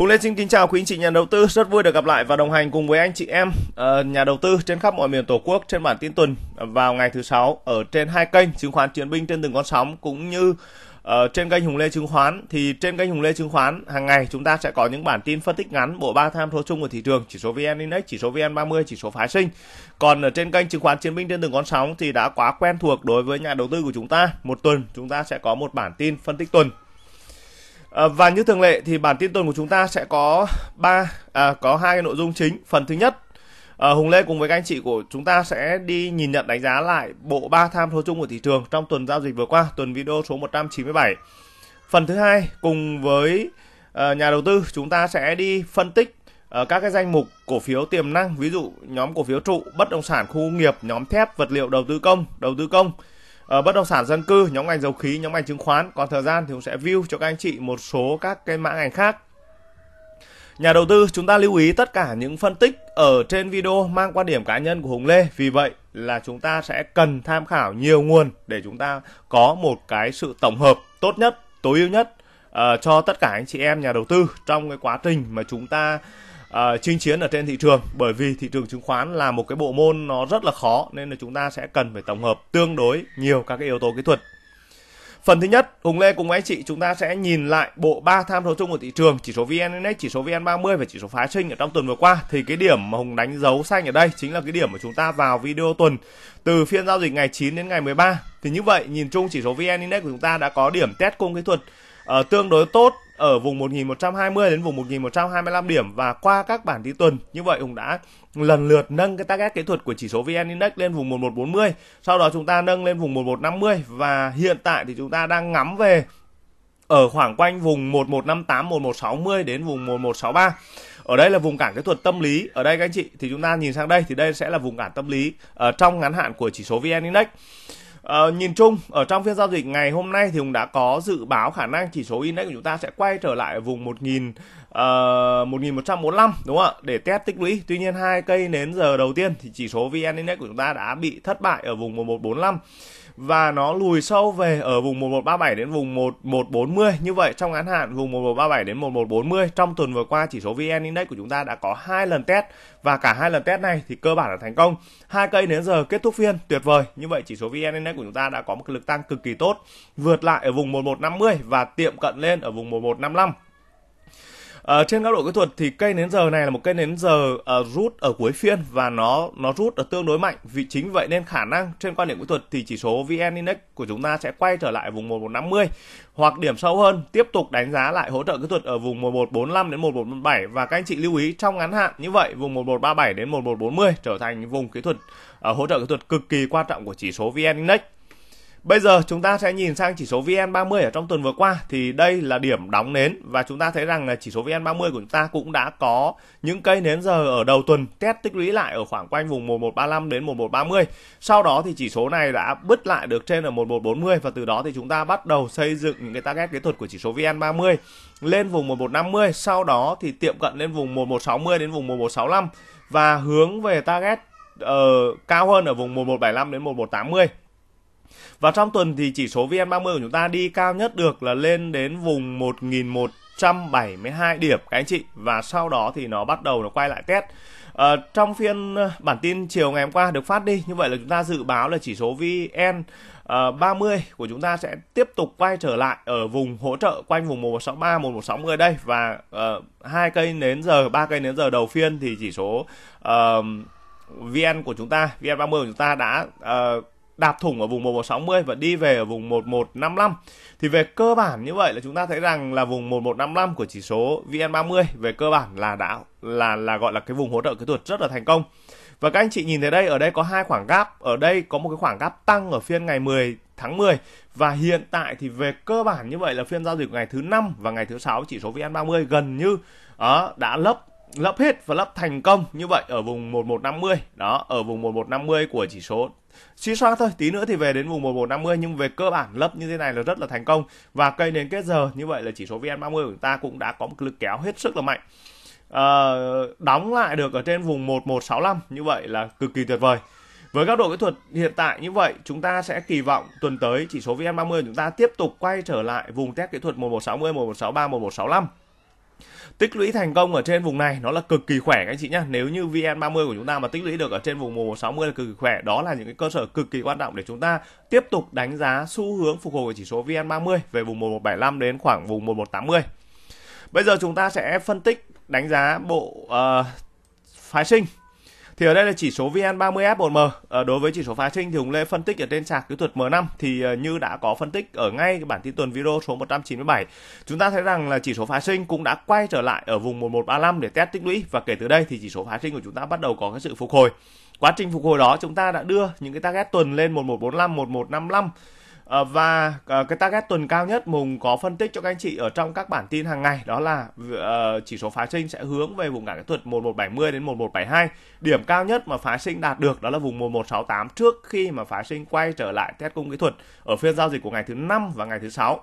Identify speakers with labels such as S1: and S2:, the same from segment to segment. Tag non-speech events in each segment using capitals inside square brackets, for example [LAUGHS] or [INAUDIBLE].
S1: Hùng Lê xin kính chào quý anh chị nhà đầu tư, rất vui được gặp lại và đồng hành cùng với anh chị em ờ, nhà đầu tư trên khắp mọi miền Tổ quốc trên bản tin tuần vào ngày thứ sáu ở trên hai kênh chứng khoán chiến binh trên từng con sóng cũng như ờ, trên kênh Hùng Lê Chứng khoán thì trên kênh Hùng Lê Chứng khoán hàng ngày chúng ta sẽ có những bản tin phân tích ngắn bộ ba tham số chung của thị trường, chỉ số VN Index, chỉ số VN30, chỉ số phái sinh. Còn ở trên kênh Chứng khoán Chiến binh trên từng con sóng thì đã quá quen thuộc đối với nhà đầu tư của chúng ta. Một tuần chúng ta sẽ có một bản tin phân tích tuần Ờ, và như thường lệ thì bản tin tuần của chúng ta sẽ có ba à, có hai cái nội dung chính. Phần thứ nhất, à, Hùng Lê cùng với các anh chị của chúng ta sẽ đi nhìn nhận đánh giá lại bộ ba tham số chung của thị trường trong tuần giao dịch vừa qua, tuần video số 197. Phần thứ hai, cùng với à, nhà đầu tư chúng ta sẽ đi phân tích à, các cái danh mục cổ phiếu tiềm năng, ví dụ nhóm cổ phiếu trụ, bất động sản, khu công nghiệp, nhóm thép, vật liệu đầu tư công, đầu tư công uh, bất động sản dân cư, nhóm ngành dầu khí, nhóm ngành chứng khoán. Còn thời gian thì cũng sẽ view cho các anh chị một số các cái mã ngành khác. Nhà đầu tư chúng ta lưu ý tất cả những phân tích ở trên video mang quan điểm cá nhân của Hùng Lê. Vì vậy là chúng ta sẽ cần tham khảo nhiều nguồn để chúng ta có một cái sự tổng hợp tốt nhất, tối ưu nhất uh, cho tất cả anh chị em nhà đầu tư trong cái quá trình mà chúng ta uh, chinh chiến ở trên thị trường bởi vì thị trường chứng khoán là một cái bộ môn nó rất là khó nên là chúng ta sẽ cần phải tổng hợp tương đối nhiều các cái yếu tố kỹ thuật Phần thứ nhất, Hùng Lê cùng anh chị chúng ta sẽ nhìn lại bộ ba tham số chung của thị trường, chỉ số VN Index, chỉ số VN30 và chỉ số phái sinh ở trong tuần vừa qua. Thì cái điểm mà Hùng đánh dấu xanh ở đây chính là cái điểm mà chúng ta vào video tuần từ phiên giao dịch ngày 9 đến ngày 13. Thì như vậy, nhìn chung chỉ số VN Index của chúng ta đã có điểm test cung kỹ thuật uh, tương đối tốt ở vùng 1120 đến vùng 1125 điểm và qua các bản đi tuần như vậy Hùng đã lần lượt nâng cái target kỹ thuật của chỉ số VN Index lên vùng 1140 sau đó chúng ta nâng lên vùng 1150 và hiện tại thì chúng ta đang ngắm về ở khoảng quanh vùng 1158 1160 đến vùng 1163 ở đây là vùng cản kỹ thuật tâm lý ở đây các anh chị thì chúng ta nhìn sang đây thì đây sẽ là vùng cản tâm lý ở ờ, trong ngắn hạn của chỉ số VN Index À, nhìn chung ở trong phiên giao dịch ngày hôm nay thì cũng đã có dự báo khả năng chỉ số index của chúng ta sẽ quay trở lại ở vùng 1000 uh, 1145 đúng không ạ để test tích lũy. Tuy nhiên hai cây nến giờ đầu tiên thì chỉ số VN Index của chúng ta đã bị thất bại ở vùng 1145 và nó lùi sâu về ở vùng 1137 đến vùng 1140. Như vậy trong ngắn hạn vùng 1137 đến 1140 trong tuần vừa qua chỉ số VN Index của chúng ta đã có hai lần test và cả hai lần test này thì cơ bản là thành công. Hai cây đến giờ kết thúc phiên tuyệt vời. Như vậy chỉ số VN Index của chúng ta đã có một lực tăng cực kỳ tốt, vượt lại ở vùng 1150 và tiệm cận lên ở vùng 1155. À, trên góc độ kỹ thuật thì cây nến giờ này là một cây nến giờ uh, ờ, rút ở cuối phiên và nó nó rút ở tương đối mạnh. Vì chính vậy nên khả năng trên quan điểm kỹ thuật thì chỉ số VN Index của chúng ta sẽ quay trở lại vùng 1150 hoặc điểm sâu hơn tiếp tục đánh giá lại hỗ trợ kỹ thuật ở vùng 1145 đến 1147 và các anh chị lưu ý trong ngắn hạn như vậy vùng 1137 đến 1140 trở thành vùng kỹ thuật uh, hỗ trợ kỹ thuật cực kỳ quan trọng của chỉ số VN Index. Bây giờ chúng ta sẽ nhìn sang chỉ số VN30 ở trong tuần vừa qua thì đây là điểm đóng nến và chúng ta thấy rằng là chỉ số VN30 của chúng ta cũng đã có những cây nến giờ ở đầu tuần test tích lũy lại ở khoảng quanh vùng 1135 đến 1130. Sau đó thì chỉ số này đã bứt lại được trên ở 1140 và từ đó thì chúng ta bắt đầu xây dựng những cái target kỹ thuật của chỉ số VN30 lên vùng 1150, sau đó thì tiệm cận lên vùng 1160 đến vùng 1165 và hướng về target uh, cao hơn ở vùng 1175 đến 1180. Và trong tuần thì chỉ số VN30 của chúng ta đi cao nhất được là lên đến vùng 1172 điểm các anh chị và sau đó thì nó bắt đầu nó quay lại test. À, trong phiên ờ, bản tin chiều ngày hôm qua được phát đi như vậy là chúng ta dự báo là chỉ số VN uh, 30 của chúng ta sẽ tiếp tục quay trở lại ở vùng hỗ trợ quanh vùng 1163 1160 đây và ờ, hai uh, cây nến giờ ba cây nến giờ đầu phiên thì chỉ số uh, VN của chúng ta VN30 của chúng ta đã uh, đạp thủng ở vùng 1160 và đi về ở vùng 1155. Thì về cơ bản như vậy là chúng ta thấy rằng là vùng 1155 của chỉ số VN30 về cơ bản là đã là là gọi là cái vùng hỗ trợ kỹ thuật rất là thành công. Và các anh chị nhìn thấy đây, ở đây có hai khoảng gap, ở đây có một cái khoảng gap tăng ở phiên ngày 10 tháng 10 và hiện tại thì về cơ bản như vậy là phiên giao dịch ngày thứ năm và ngày thứ sáu chỉ số VN30 gần như uh, đã lấp lấp hết và lấp thành công như vậy ở vùng 1150 đó ở vùng 1150 của chỉ số suy soát thôi tí nữa thì về đến vùng 1150 nhưng về cơ bản lấp như thế này là rất là thành công và cây nến kết giờ như vậy là chỉ số VN30 của chúng ta cũng đã có một lực kéo hết sức là mạnh à, đóng lại được ở trên vùng 1165 như vậy là cực kỳ tuyệt vời với góc độ kỹ thuật hiện tại như vậy, chúng ta sẽ kỳ vọng tuần tới chỉ số VN30 chúng ta tiếp tục quay trở lại vùng test kỹ thuật 1160, 1163, 1165 tích lũy thành công ở trên vùng này nó là cực kỳ khỏe các anh chị nhé nếu như VN30 của chúng ta mà tích lũy được ở trên vùng 160 là cực kỳ khỏe đó là những cái cơ sở cực kỳ quan trọng để chúng ta tiếp tục đánh giá xu hướng phục hồi của chỉ số VN30 về vùng 1175 đến khoảng vùng 1180 bây giờ chúng ta sẽ phân tích đánh giá bộ uh, phái sinh thì ở đây là chỉ số VN30F1M. Ờ, đối với chỉ số phái sinh thì Hùng Lê phân tích ở trên sạc kỹ thuật M5 thì ờ, như đã có phân tích ở ngay cái bản tin tuần video số 197. Chúng ta thấy rằng là chỉ số phái sinh cũng đã quay trở lại ở vùng 1135 để test tích lũy và kể từ đây thì chỉ số phái sinh của chúng ta bắt đầu có cái sự phục hồi. Quá trình phục hồi đó chúng ta đã đưa những cái target tuần lên 1145, 1155 Ờ, và ờ, cái target tuần cao nhất Mùng có phân tích cho các anh chị ở trong các bản tin hàng ngày đó là ờ, chỉ số phá sinh sẽ hướng về vùng cản kỹ thuật 1170 đến 1172. Điểm cao nhất mà phá sinh đạt được đó là vùng 1168 trước khi mà phá sinh quay trở lại test cung kỹ thuật ở phiên giao dịch của ngày thứ năm và ngày thứ sáu.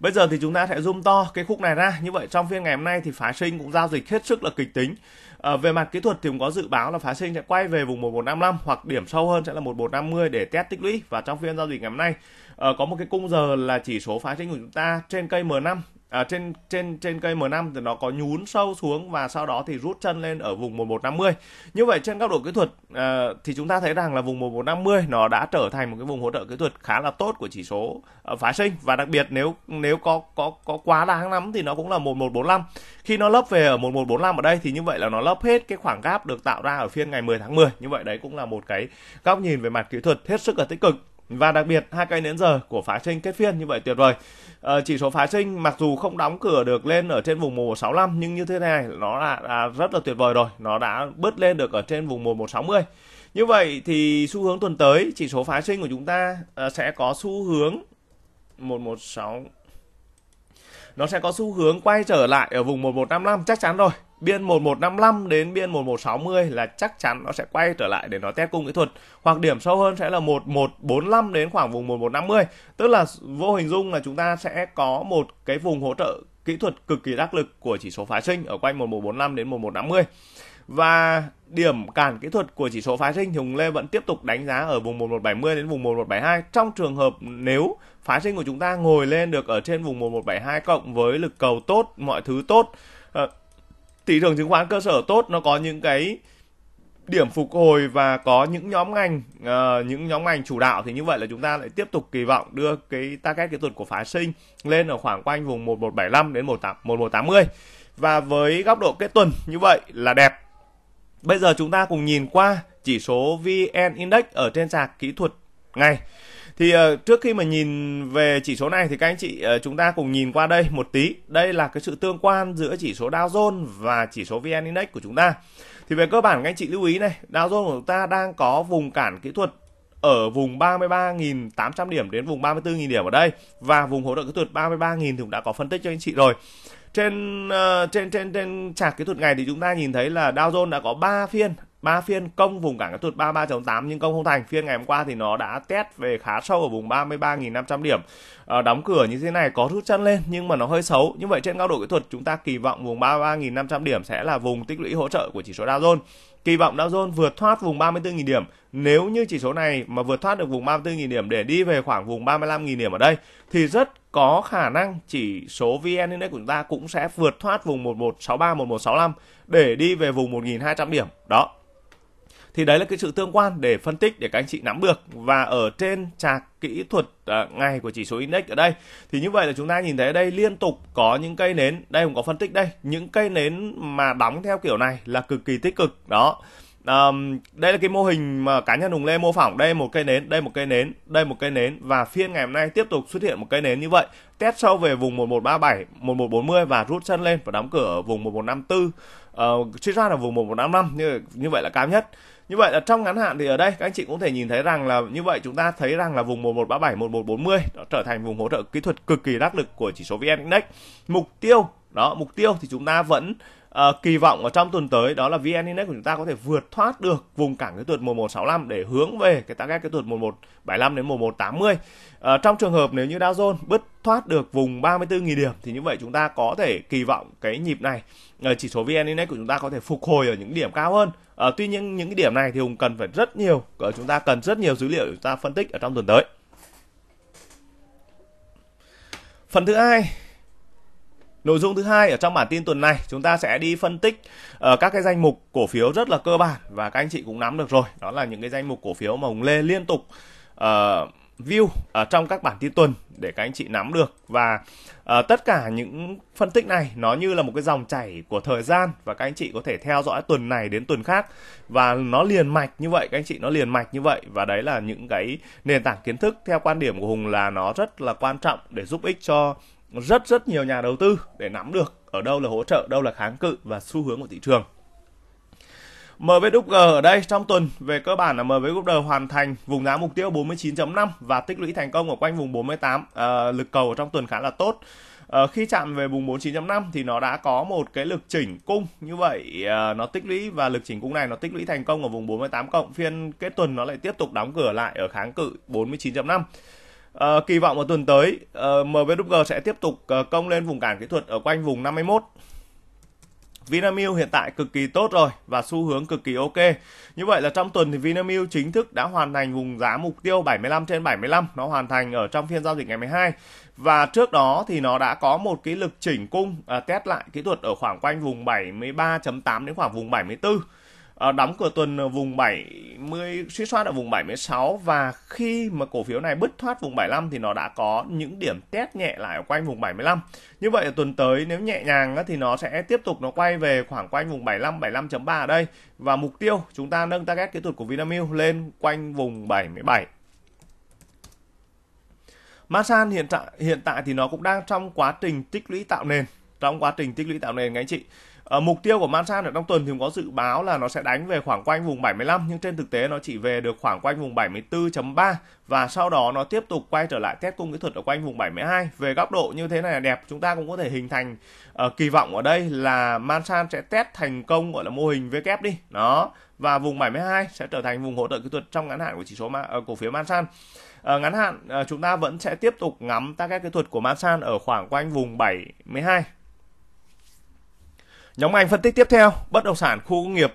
S1: Bây giờ thì chúng ta sẽ zoom to cái khúc này ra. Như vậy trong phiên ngày hôm nay thì phá sinh cũng giao dịch hết sức là kịch tính. À, về mặt kỹ thuật thì cũng có dự báo là phá sinh sẽ quay về vùng 1155 hoặc điểm sâu hơn sẽ là 1450 để test tích lũy và trong phiên giao dịch ngày hôm nay à, có một cái cung giờ là chỉ số phá sinh của chúng ta trên cây M5 à, trên trên trên cây M5 thì nó có nhún sâu xuống và sau đó thì rút chân lên ở vùng 1150. Như vậy trên góc độ kỹ thuật à, thì chúng ta thấy rằng là vùng 1150 nó đã trở thành một cái vùng hỗ trợ kỹ thuật khá là tốt của chỉ số à, phái sinh và đặc biệt nếu nếu có có có quá đáng lắm thì nó cũng là 1145. Khi nó lấp về ở 1145 ở đây thì như vậy là nó lấp hết cái khoảng gap được tạo ra ở phiên ngày 10 tháng 10. Như vậy đấy cũng là một cái góc nhìn về mặt kỹ thuật hết sức là tích cực và đặc biệt hai cây nến giờ của phá sinh kết phiên như vậy tuyệt vời à, chỉ số phá sinh mặc dù không đóng cửa được lên ở trên vùng 165 nhưng như thế này nó là, là rất là tuyệt vời rồi nó đã bứt lên được ở trên vùng 1160 như vậy thì xu hướng tuần tới chỉ số phá sinh của chúng ta à, sẽ có xu hướng 116 nó sẽ có xu hướng quay trở lại ở vùng 1155 chắc chắn rồi biên 1155 đến biên 1160 là chắc chắn nó sẽ quay trở lại để nó test cung kỹ thuật hoặc điểm sâu hơn sẽ là 1145 đến khoảng vùng 1150 tức là vô hình dung là chúng ta sẽ có một cái vùng hỗ trợ kỹ thuật cực kỳ đắc lực của chỉ số phái sinh ở quanh 1145 đến 1150 và điểm cản kỹ thuật của chỉ số phái sinh Hùng Lê vẫn tiếp tục đánh giá ở vùng 1170 đến vùng 1172 trong trường hợp nếu phái sinh của chúng ta ngồi lên được ở trên vùng 1172 cộng với lực cầu tốt, mọi thứ tốt ờ, thị trường chứng khoán cơ sở tốt nó có những cái điểm phục hồi và có những nhóm ngành uh, những nhóm ngành chủ đạo thì như vậy là chúng ta lại tiếp tục kỳ vọng đưa cái target kỹ thuật của phái sinh lên ở khoảng quanh vùng 1175 đến 18 1180 và với góc độ kết tuần như vậy là đẹp. Bây giờ chúng ta cùng nhìn qua chỉ số VN Index ở trên sạc kỹ thuật ngày. Thì uh, trước khi mà nhìn về chỉ số này thì các anh chị uh, chúng ta cùng nhìn qua đây một tí. Đây là cái sự tương quan giữa chỉ số Dow Jones và chỉ số VN Index của chúng ta. Thì về cơ bản các anh chị lưu ý này, Dow Jones của chúng ta đang có vùng cản kỹ thuật ở vùng 33.800 điểm đến vùng 34.000 điểm ở đây và vùng hỗ trợ kỹ thuật 33.000 thì cũng đã có phân tích cho anh chị rồi. Trên uh, trên trên trên chart kỹ thuật ngày thì chúng ta nhìn thấy là Dow Jones đã có 3 phiên ba phiên công vùng cản cái thuật 33.8 nhưng công không thành phiên ngày hôm qua thì nó đã test về khá sâu ở vùng 33.500 điểm à, đóng cửa như thế này có rút chân lên nhưng mà nó hơi xấu như vậy trên cao độ kỹ thuật chúng ta kỳ vọng vùng 33.500 điểm sẽ là vùng tích lũy hỗ trợ của chỉ số Dow Jones kỳ vọng Dow Jones vượt thoát vùng 34.000 điểm. Nếu như chỉ số này mà vượt thoát được vùng 34.000 điểm để đi về khoảng vùng 35.000 điểm ở đây thì rất có khả năng chỉ số VN Index của chúng ta cũng sẽ vượt thoát vùng 1163 1165 để đi về vùng 1.200 điểm. Đó, thì đấy là cái sự tương quan để phân tích để các anh chị nắm được và ở trên trạc kỹ thuật à, ngày của chỉ số index ở đây thì như vậy là chúng ta nhìn thấy ở đây liên tục có những cây nến đây cũng có phân tích đây những cây nến mà đóng theo kiểu này là cực kỳ tích cực đó um, đây là cái mô hình mà cá nhân Hùng Lê mô phỏng đây một cây nến đây một cây nến đây một cây nến và phiên ngày hôm nay tiếp tục xuất hiện một cây nến như vậy test sâu về vùng 1137 1140 và rút chân lên và đóng cửa ở vùng 1154 uh, suy ra là vùng 1155 như, như vậy là cao nhất như vậy là trong ngắn hạn thì ở đây các anh chị cũng thể nhìn thấy rằng là như vậy chúng ta thấy rằng là vùng 1137 1140 nó trở thành vùng hỗ trợ kỹ thuật cực kỳ đắc lực của chỉ số VN Index. Mục tiêu đó, mục tiêu thì chúng ta vẫn uh, kỳ vọng ở trong tuần tới đó là VN Index của chúng ta có thể vượt thoát được vùng cản cái tuột 1165 để hướng về cái target cái tuột 1175 đến 1180. Uh, ờ, trong trường hợp nếu như Dow Jones bứt thoát được vùng 34.000 điểm thì như vậy chúng ta có thể kỳ vọng cái nhịp này ờ, chỉ số VN Index của chúng ta có thể phục hồi ở những điểm cao hơn. Uh, tuy nhiên những cái điểm này thì cũng cần phải rất nhiều, chúng ta cần rất nhiều dữ liệu để chúng ta phân tích ở trong tuần tới. Phần thứ hai Nội dung thứ hai ở trong bản tin tuần này chúng ta sẽ đi phân tích uh, các cái danh mục cổ phiếu rất là cơ bản và các anh chị cũng nắm được rồi. Đó là những cái danh mục cổ phiếu mà Hùng Lê liên tục uh, view ở trong các bản tin tuần để các anh chị nắm được và uh, tất cả những phân tích này nó như là một cái dòng chảy của thời gian và các anh chị có thể theo dõi tuần này đến tuần khác và nó liền mạch như vậy các anh chị nó liền mạch như vậy và đấy là những cái nền tảng kiến thức theo quan điểm của Hùng là nó rất là quan trọng để giúp ích cho rất rất nhiều nhà đầu tư để nắm được ở đâu là hỗ trợ, đâu là kháng cự và xu hướng của thị trường. MVG ở đây trong tuần về cơ bản là MVG hoàn thành vùng giá mục tiêu 49.5 và tích lũy thành công ở quanh vùng 48 à, ờ, lực cầu ở trong tuần khá là tốt. À, khi chạm về vùng 49.5 thì nó đã có một cái lực chỉnh cung như vậy à, nó tích lũy và lực chỉnh cung này nó tích lũy thành công ở vùng 48 cộng phiên kết tuần nó lại tiếp tục đóng cửa lại ở kháng cự 49.5 À, kỳ vọng vào tuần tới à, ờ, MWG sẽ tiếp tục à, ờ, công lên vùng cản kỹ thuật ở quanh vùng 51. Vinamilk hiện tại cực kỳ tốt rồi và xu hướng cực kỳ ok. Như vậy là trong tuần thì Vinamilk chính thức đã hoàn thành vùng giá mục tiêu 75 trên 75, nó hoàn thành ở trong phiên giao dịch ngày 12. Và trước đó thì nó đã có một cái lực chỉnh cung à, test lại kỹ thuật ở khoảng quanh vùng 73.8 đến khoảng vùng 74 Ờ, đóng cửa tuần vùng 70 suy soát ở vùng 76 và khi mà cổ phiếu này bứt thoát vùng 75 thì nó đã có những điểm test nhẹ lại ở quanh vùng 75. Như vậy tuần tới nếu nhẹ nhàng thì nó sẽ tiếp tục nó quay về khoảng quanh vùng 75 75.3 ở đây và mục tiêu chúng ta nâng target kỹ thuật của Vinamilk lên quanh vùng 77 Masan hiện tại hiện tại thì nó cũng đang trong quá trình tích lũy tạo nền trong quá trình tích lũy tạo nền các anh chị À, mục tiêu của Man Chan ở trong tuần thì có dự báo là nó sẽ đánh về khoảng quanh vùng 75 nhưng trên thực tế nó chỉ về được khoảng quanh vùng 74.3 và sau đó nó tiếp tục quay trở lại test cung kỹ thuật ở quanh vùng 72. Về góc độ như thế này là đẹp, chúng ta cũng có thể hình thành uh, kỳ vọng ở đây là Man Chan sẽ test thành công gọi là mô hình V-kép đi. Đó và vùng 72 sẽ trở thành vùng hỗ trợ kỹ thuật trong ngắn hạn của chỉ số ma, uh, cổ phiếu Man Chan. À, ngắn hạn à, chúng ta vẫn sẽ tiếp tục ngắm các kỹ thuật của Masan ở khoảng quanh vùng 72 Nhóm ngành phân tích tiếp theo, bất động sản khu công nghiệp.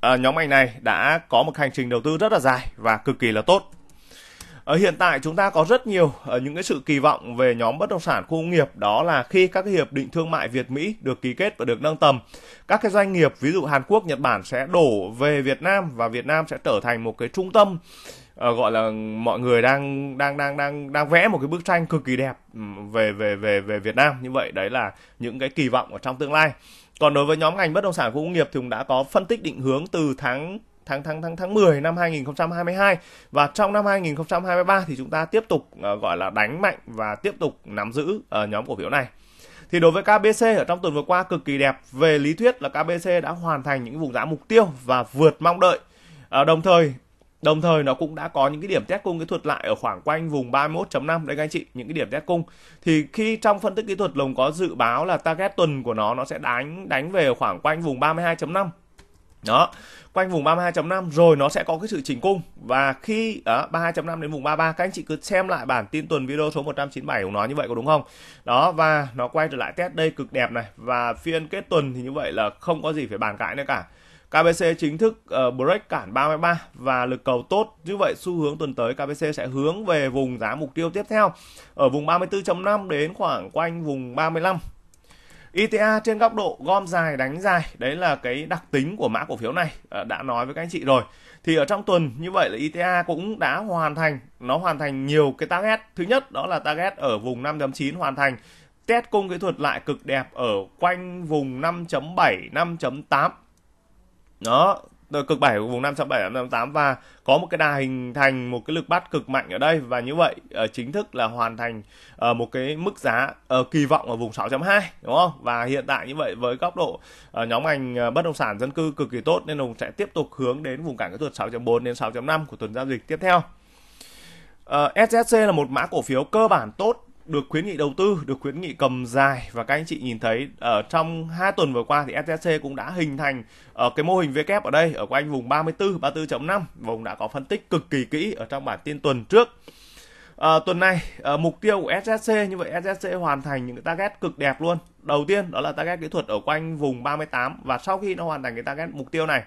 S1: À, nhóm ngành này đã có một hành trình đầu tư rất là dài và cực kỳ là tốt. Ở hiện tại chúng ta có rất nhiều ở ờ, những cái sự kỳ vọng về nhóm bất động sản khu công nghiệp đó là khi các cái hiệp định thương mại Việt Mỹ được ký kết và được nâng tầm, các cái doanh nghiệp ví dụ Hàn Quốc, Nhật Bản sẽ đổ về Việt Nam và Việt Nam sẽ trở thành một cái trung tâm uh, gọi là mọi người đang đang đang đang đang vẽ một cái bức tranh cực kỳ đẹp về về về về Việt Nam như vậy đấy là những cái kỳ vọng ở trong tương lai còn đối với nhóm ngành bất động sản công nghiệp thì cũng đã có phân tích định hướng từ tháng tháng tháng tháng tháng 10 năm 2022 và trong năm 2023 thì chúng ta tiếp tục uh, gọi là đánh mạnh và tiếp tục nắm giữ uh, nhóm cổ phiếu này. Thì đối với KBC ở trong tuần vừa qua cực kỳ đẹp, về lý thuyết là KBC đã hoàn thành những vùng giá mục tiêu và vượt mong đợi. À, đồng thời Đồng thời nó cũng đã có những cái điểm test cung kỹ thuật lại ở khoảng quanh vùng 31.5 đấy các anh chị, những cái điểm test cung. Thì khi trong phân tích kỹ thuật lồng có dự báo là target tuần của nó nó sẽ đánh đánh về khoảng quanh vùng 32.5 đó quanh vùng 32.5 rồi nó sẽ có cái sự chỉnh cung và khi ở 32.5 đến vùng 33 các anh chị cứ xem lại bản tin tuần video số 197 của nó như vậy có đúng không đó và nó quay trở lại test đây cực đẹp này và phiên kết tuần thì như vậy là không có gì phải bàn cãi nữa cả KBC chính thức ờ, break cản 33 và lực cầu tốt. Như vậy xu hướng tuần tới KBC sẽ hướng về vùng giá mục tiêu tiếp theo ở vùng 34.5 đến khoảng quanh vùng 35. ita e trên góc độ gom dài đánh dài, đấy là cái đặc tính của mã cổ phiếu này ờ, đã nói với các anh chị rồi. Thì ở trong tuần như vậy là ita e cũng đã hoàn thành, nó hoàn thành nhiều cái target. Thứ nhất đó là target ở vùng 5.9 hoàn thành test cung kỹ thuật lại cực đẹp ở quanh vùng 5.7, 5.8 đó cực 7 của vùng 567 588 và có một cái đà hình thành một cái lực bắt cực mạnh ở đây và như vậy uh, chính thức là hoàn thành uh, một cái mức giá uh, kỳ vọng ở vùng 6.2 đúng không? Và hiện tại như vậy với góc độ uh, nhóm ngành uh, bất động sản dân cư cực kỳ tốt nên ông sẽ tiếp tục hướng đến vùng cản kỹ thuật 6.4 đến 6.5 của tuần giao dịch tiếp theo. Uh, SSC là một mã cổ phiếu cơ bản tốt được khuyến nghị đầu tư, được khuyến nghị cầm dài và các anh chị nhìn thấy ở ờ, trong hai tuần vừa qua thì SJC cũng đã hình thành ở ờ, cái mô hình VK ở đây ở quanh vùng 34 34.5 vùng đã có phân tích cực kỳ kỹ ở trong bản tin tuần trước. À, tuần này à, mục tiêu của SJC như vậy SJC hoàn thành những cái target cực đẹp luôn. Đầu tiên đó là target kỹ thuật ở quanh vùng 38 và sau khi nó hoàn thành cái target mục tiêu này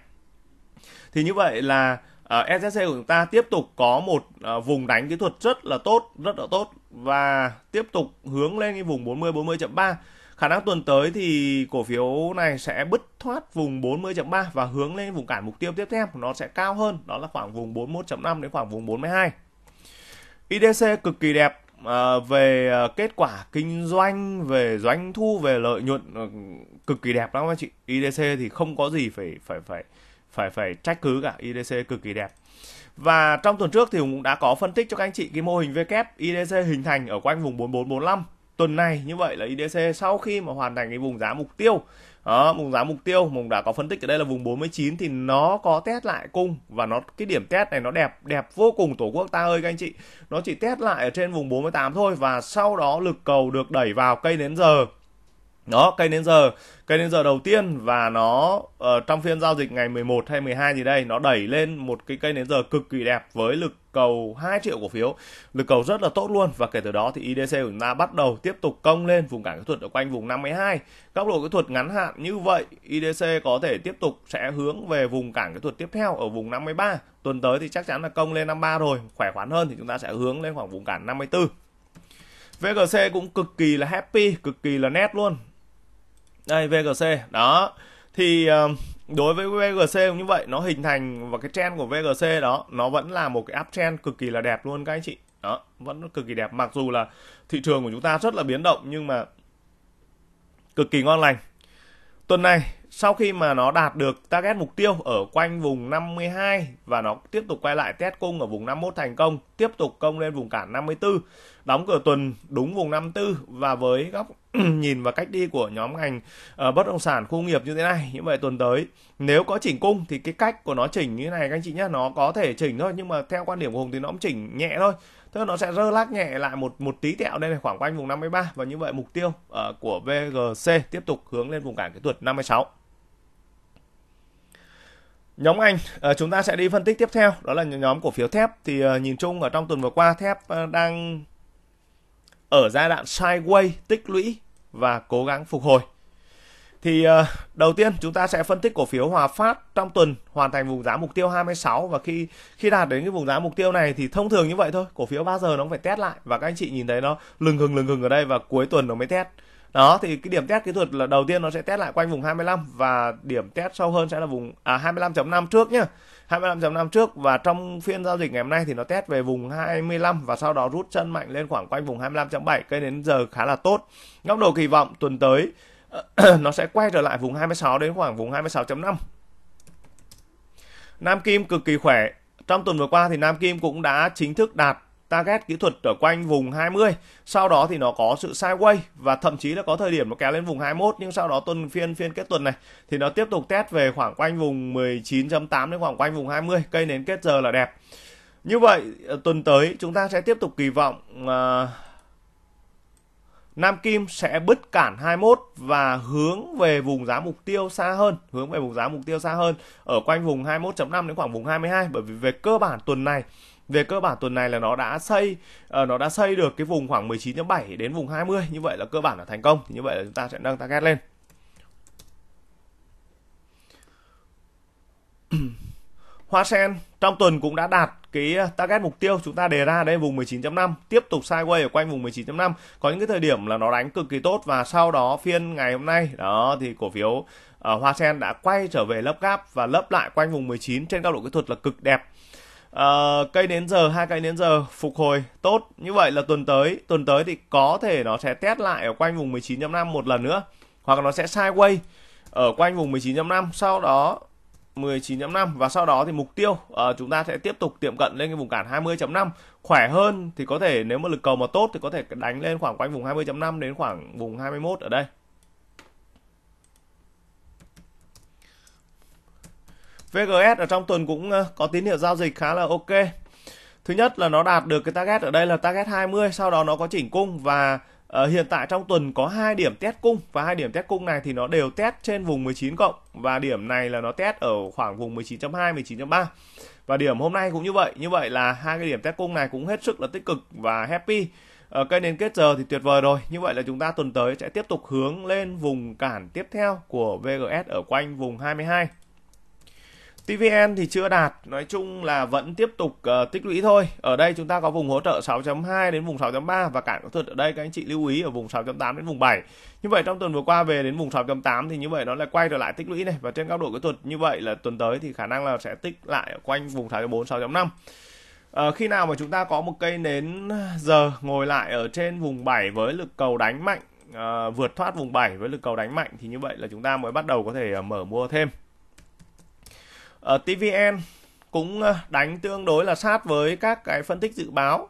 S1: thì như vậy là uh, SSC của chúng ta tiếp tục có một uh, vùng đánh kỹ thuật rất là tốt, rất là tốt và tiếp tục hướng lên cái vùng 40 40.3. Khả năng tuần tới thì cổ phiếu này sẽ bứt thoát vùng 40.3 và hướng lên vùng cản mục tiêu tiếp theo nó sẽ cao hơn, đó là khoảng vùng 41.5 đến khoảng vùng 42. IDC cực kỳ đẹp ờ, về ờ, kết quả kinh doanh, về doanh thu, về lợi nhuận ờ, cực kỳ đẹp lắm anh chị. IDC thì không có gì phải phải phải phải phải trách cứ cả, IDC cực kỳ đẹp. Và trong tuần trước thì cũng đã có phân tích cho các anh chị cái mô hình VK IDC hình thành ở quanh vùng 4445. Tuần này như vậy là IDC sau khi mà hoàn thành cái vùng giá mục tiêu đó, vùng giá mục tiêu Mùng đã có phân tích ở đây là vùng 49 thì nó có test lại cung và nó cái điểm test này nó đẹp đẹp vô cùng tổ quốc ta ơi các anh chị. Nó chỉ test lại ở trên vùng 48 thôi và sau đó lực cầu được đẩy vào cây đến giờ đó cây nến giờ cây nến giờ đầu tiên và nó uh, trong phiên giao dịch ngày 11 hay 12 gì đây nó đẩy lên một cái cây nến giờ cực kỳ đẹp với lực cầu 2 triệu cổ phiếu lực cầu rất là tốt luôn và kể từ đó thì IDC của chúng ta bắt đầu tiếp tục công lên vùng cản kỹ thuật ở quanh vùng 52 góc độ kỹ thuật ngắn hạn như vậy IDC có thể tiếp tục sẽ hướng về vùng cản kỹ thuật tiếp theo ở vùng 53 tuần tới thì chắc chắn là công lên 53 rồi khỏe khoắn hơn thì chúng ta sẽ hướng lên khoảng vùng cản 54 VGC cũng cực kỳ là happy, cực kỳ là nét luôn đây VGC đó thì đối với VGC cũng như vậy nó hình thành và cái trend của VGC đó nó vẫn là một cái uptrend cực kỳ là đẹp luôn các anh chị đó vẫn cực kỳ đẹp mặc dù là thị trường của chúng ta rất là biến động nhưng mà cực kỳ ngon lành tuần này sau khi mà nó đạt được target mục tiêu ở quanh vùng 52 và nó tiếp tục quay lại test cung ở vùng 51 thành công, tiếp tục công lên vùng cản 54, đóng cửa tuần đúng vùng 54 và với góc [CLEARS THROAT] nhìn và cách đi của nhóm ngành uh, bất động sản khu nghiệp như thế này như vậy tuần tới nếu có chỉnh cung thì cái cách của nó chỉnh như thế này các anh chị nhé nó có thể chỉnh thôi nhưng mà theo quan điểm của hùng thì nó cũng chỉnh nhẹ thôi tức là nó sẽ rơ lắc nhẹ lại một một tí tẹo đây là khoảng quanh vùng 53 và như vậy mục tiêu uh, của VGC tiếp tục hướng lên vùng cản kỹ thuật 56 Nhóm ngành ờ, chúng ta sẽ đi phân tích tiếp theo đó là nhóm cổ phiếu thép thì ờ, nhìn chung ở trong tuần vừa qua thép ờ, đang ở giai đoạn sideways tích lũy và cố gắng phục hồi. Thì đầu tiên chúng ta sẽ phân tích cổ phiếu Hòa Phát trong tuần hoàn thành vùng giá mục tiêu 26 và khi khi đạt đến cái vùng giá mục tiêu này thì thông thường như vậy thôi, cổ phiếu bao giờ nó cũng phải test lại và các anh chị nhìn thấy nó lừng hừng lừng hừng ở đây và cuối tuần nó mới test đó thì cái điểm test kỹ thuật là đầu tiên nó sẽ test lại quanh vùng 25 và điểm test sâu hơn sẽ là vùng à 25.5 trước nhá 25.5 trước và trong phiên giao dịch ngày hôm nay thì nó test về vùng 25 và sau đó rút chân mạnh lên khoảng quanh vùng 25.7 cây đến giờ khá là tốt góc độ kỳ vọng tuần tới [CLEARS THROAT] nó sẽ quay trở lại vùng 26 đến khoảng vùng 26.5 Nam Kim cực kỳ khỏe trong tuần vừa qua thì Nam Kim cũng đã chính thức đạt target kỹ thuật ở quanh vùng 20 sau đó thì nó có sự sideways và thậm chí là có thời điểm nó kéo lên vùng 21 nhưng sau đó tuần phiên phiên kết tuần này thì nó tiếp tục test về khoảng quanh vùng 19.8 đến khoảng quanh vùng 20 cây nến kết giờ là đẹp như vậy ờ, tuần tới chúng ta sẽ tiếp tục kỳ vọng uh, Nam Kim sẽ bứt cản 21 và hướng về vùng giá mục tiêu xa hơn, hướng về vùng giá mục tiêu xa hơn ở quanh vùng 21.5 đến khoảng vùng 22 bởi vì về cơ bản tuần này về cơ bản tuần này là nó đã xây uh, nó đã xây được cái vùng khoảng 19.7 đến vùng 20 như vậy là cơ bản là thành công thì như vậy là chúng ta sẽ nâng target lên [CLEARS THROAT] Hoa sen trong tuần cũng đã đạt cái ờ, target mục tiêu chúng ta đề ra đây vùng 19.5 tiếp tục sideways ở quanh vùng 19.5 có những cái thời điểm là nó đánh cực kỳ tốt và sau đó phiên ngày hôm nay đó thì cổ phiếu uh, Hoa sen đã quay trở về lớp gap và lớp lại quanh vùng 19 trên cao độ kỹ thuật là cực đẹp Uh, cây nến giờ hai cây nến giờ phục hồi tốt như vậy là tuần tới tuần tới thì có thể nó sẽ test lại ở quanh vùng 19.5 một lần nữa hoặc nó sẽ sideways ở quanh vùng 19.5 sau đó 19.5 và sau đó thì mục tiêu uh, chúng ta sẽ tiếp tục tiệm cận lên cái vùng cản 20.5 khỏe hơn thì có thể nếu mà lực cầu mà tốt thì có thể đánh lên khoảng quanh vùng 20.5 đến khoảng vùng 21 ở đây VGS ở trong tuần cũng ờ, có tín hiệu giao dịch khá là ok. Thứ nhất là nó đạt được cái target ở đây là target 20, sau đó nó có chỉnh cung và uh, hiện tại trong tuần có hai điểm test cung và hai điểm test cung này thì nó đều test trên vùng 19 cộng và điểm này là nó test ở khoảng vùng 19.2 19.3. Và điểm hôm nay cũng như vậy, như vậy là hai cái điểm test cung này cũng hết sức là tích cực và happy. Ở ờ, cây nền kết giờ thì tuyệt vời rồi. Như vậy là chúng ta tuần tới sẽ tiếp tục hướng lên vùng cản tiếp theo của VGS ở quanh vùng 22. TVN thì chưa đạt, nói chung là vẫn tiếp tục uh, tích lũy thôi. Ở đây chúng ta có vùng hỗ trợ 6.2 đến vùng 6.3 và cản kỹ thuật ở đây các anh chị lưu ý ở vùng 6.8 đến vùng 7. Như vậy trong tuần vừa qua về đến vùng 6.8 thì như vậy nó lại quay trở lại tích lũy này và trên góc độ kỹ thuật như vậy là tuần tới thì khả năng là sẽ tích lại quanh vùng 6.4 6.5. À, khi nào mà chúng ta có một cây nến giờ ngồi lại ở trên vùng 7 với lực cầu đánh mạnh à, vượt thoát vùng 7 với lực cầu đánh mạnh thì như vậy là chúng ta mới bắt đầu có thể ờ, mở mua thêm ở ờ, TVN cũng ờ, đánh tương đối là sát với các cái phân tích dự báo.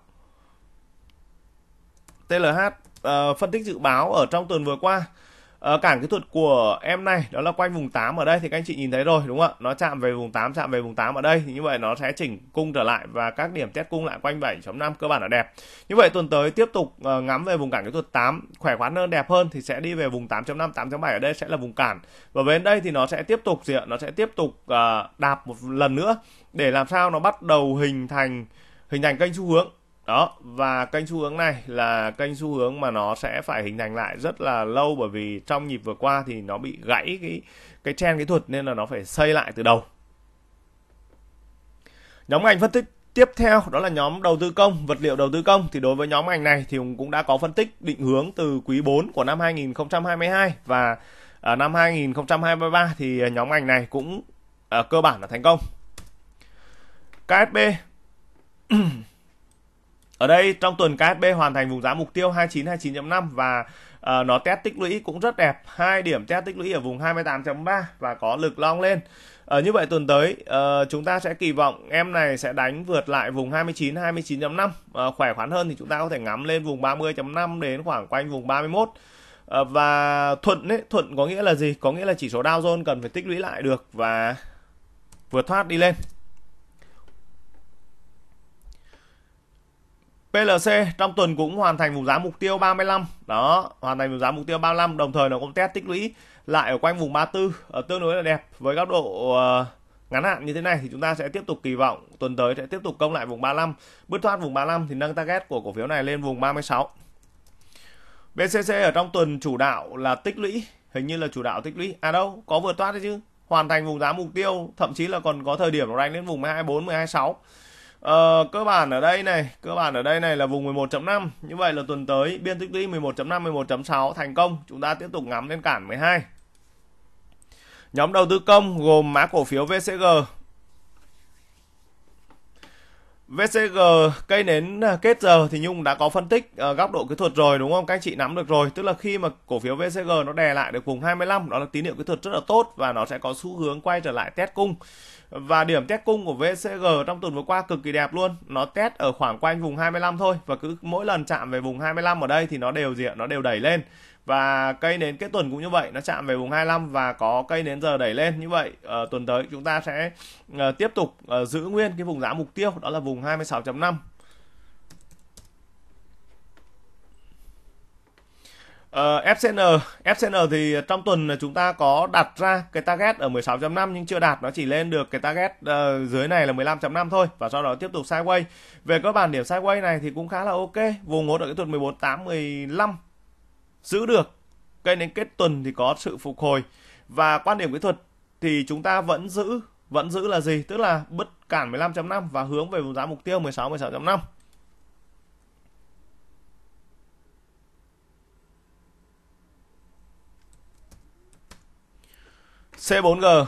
S1: TLH uh, ờ, phân tích dự báo ở trong tuần vừa qua Ờ, cản kỹ thuật của em này đó là quanh vùng 8 ở đây thì các anh chị nhìn thấy rồi đúng không ạ nó chạm về vùng 8 chạm về vùng 8 ở đây thì như vậy nó sẽ chỉnh cung trở lại và các điểm test cung lại quanh 7.5 cơ bản là đẹp như vậy tuần tới tiếp tục ờ, ngắm về vùng cản kỹ thuật 8 khỏe khoắn hơn đẹp hơn thì sẽ đi về vùng 8.5 8.7 ở đây sẽ là vùng cản và bên đây thì nó sẽ tiếp tục gì ạ nó sẽ tiếp tục ờ, đạp một lần nữa để làm sao nó bắt đầu hình thành hình thành kênh xu hướng đó và kênh xu hướng này là kênh xu hướng mà nó sẽ phải hình thành lại rất là lâu bởi vì trong nhịp vừa qua thì nó bị gãy cái cái trend kỹ thuật nên là nó phải xây lại từ đầu nhóm ngành phân tích tiếp theo đó là nhóm đầu tư công vật liệu đầu tư công thì đối với nhóm ngành này thì cũng đã có phân tích định hướng từ quý 4 của năm 2022 và ở à, năm 2023 thì nhóm ngành này cũng à, cơ bản là thành công KSB [CLEARS THROAT] Ở đây trong tuần KHB hoàn thành vùng giá mục tiêu 29 29 5 và uh, nó test tích lũy cũng rất đẹp, hai điểm test tích lũy ở vùng 28.3 và có lực long lên. Ở ờ, uh, như vậy tuần tới uh, chúng ta sẽ kỳ vọng em này sẽ đánh vượt lại vùng 29 29.5 uh, khỏe khoắn hơn thì chúng ta có thể ngắm lên vùng 30.5 đến khoảng quanh vùng 31 uh, và thuận ấy, thuận có nghĩa là gì? Có nghĩa là chỉ số Dow Jones cần phải tích lũy lại được và vượt thoát đi lên. PLC trong tuần cũng hoàn thành vùng giá mục tiêu 35 đó hoàn thành vùng giá mục tiêu 35 đồng thời nó cũng test tích lũy lại ở quanh vùng 34 ở tương đối là đẹp với góc độ ờ, ngắn hạn như thế này thì chúng ta sẽ tiếp tục kỳ vọng tuần tới sẽ tiếp tục công lại vùng 35 bứt thoát vùng 35 thì nâng target của cổ phiếu này lên vùng 36 BCC ở trong tuần chủ đạo là tích lũy hình như là chủ đạo tích lũy à đâu có vượt thoát đấy chứ hoàn thành vùng giá mục tiêu thậm chí là còn có thời điểm nó đánh lên vùng 24 126 Ờ, cơ bản ở đây này, cơ bản ở đây này là vùng 11.5. Như vậy là tuần tới biên tích lũy 11.5 11.6 thành công, chúng ta tiếp tục ngắm lên cản 12. Nhóm đầu tư công gồm mã cổ phiếu VCG, VCG cây nến à, kết giờ thì Nhung đã có phân tích uh, góc độ kỹ thuật rồi đúng không? Các anh chị nắm được rồi, tức là khi mà cổ phiếu VCG nó đè lại được vùng 25 đó là tín hiệu kỹ thuật rất là tốt và nó sẽ có xu hướng quay trở lại test cung. Và điểm test cung của VCG trong tuần vừa qua cực kỳ đẹp luôn, nó test ở khoảng quanh vùng 25 thôi và cứ mỗi lần chạm về vùng 25 ở đây thì nó đều diện nó đều đẩy lên và cây nến kết tuần cũng như vậy nó chạm về vùng 25 và có cây nến giờ đẩy lên như vậy uh, tuần tới chúng ta sẽ uh, tiếp tục uh, giữ nguyên cái vùng giá mục tiêu đó là vùng 26.5 Uh, FCN FCN thì trong tuần chúng ta có đặt ra cái target ở 16.5 nhưng chưa đạt nó chỉ lên được cái target uh, dưới này là 15.5 thôi và sau đó tiếp tục sideways về cơ bản điểm sideways này thì cũng khá là ok vùng hỗ trợ kỹ thuật 14.8 15 giữ được cây đến kết tuần thì có sự phục hồi và quan điểm kỹ thuật thì chúng ta vẫn giữ vẫn giữ là gì tức là bất cản 15.5 và hướng về vùng giá mục tiêu 16 16.5 C4G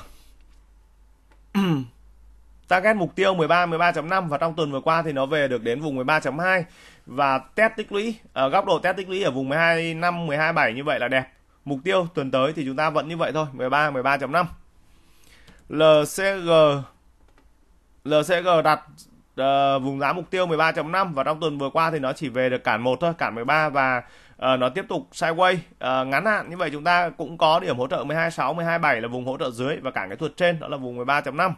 S1: target mục tiêu 13 13.5 và trong tuần vừa qua thì nó về được đến vùng 13.2 và test tích lũy ở ờ, góc độ test tích lũy ở vùng 12 năm 12 7 như vậy là đẹp mục tiêu tuần tới thì chúng ta vẫn như vậy thôi 13 13.5 LCG LCG đặt uh, vùng giá mục tiêu 13.5 và trong tuần vừa qua thì nó chỉ về được cản một thôi cản 13 và uh, nó tiếp tục sideways uh, ngắn hạn như vậy chúng ta cũng có điểm hỗ trợ 12.6 7 là vùng hỗ trợ dưới và cản cái thuật trên đó là vùng 13.5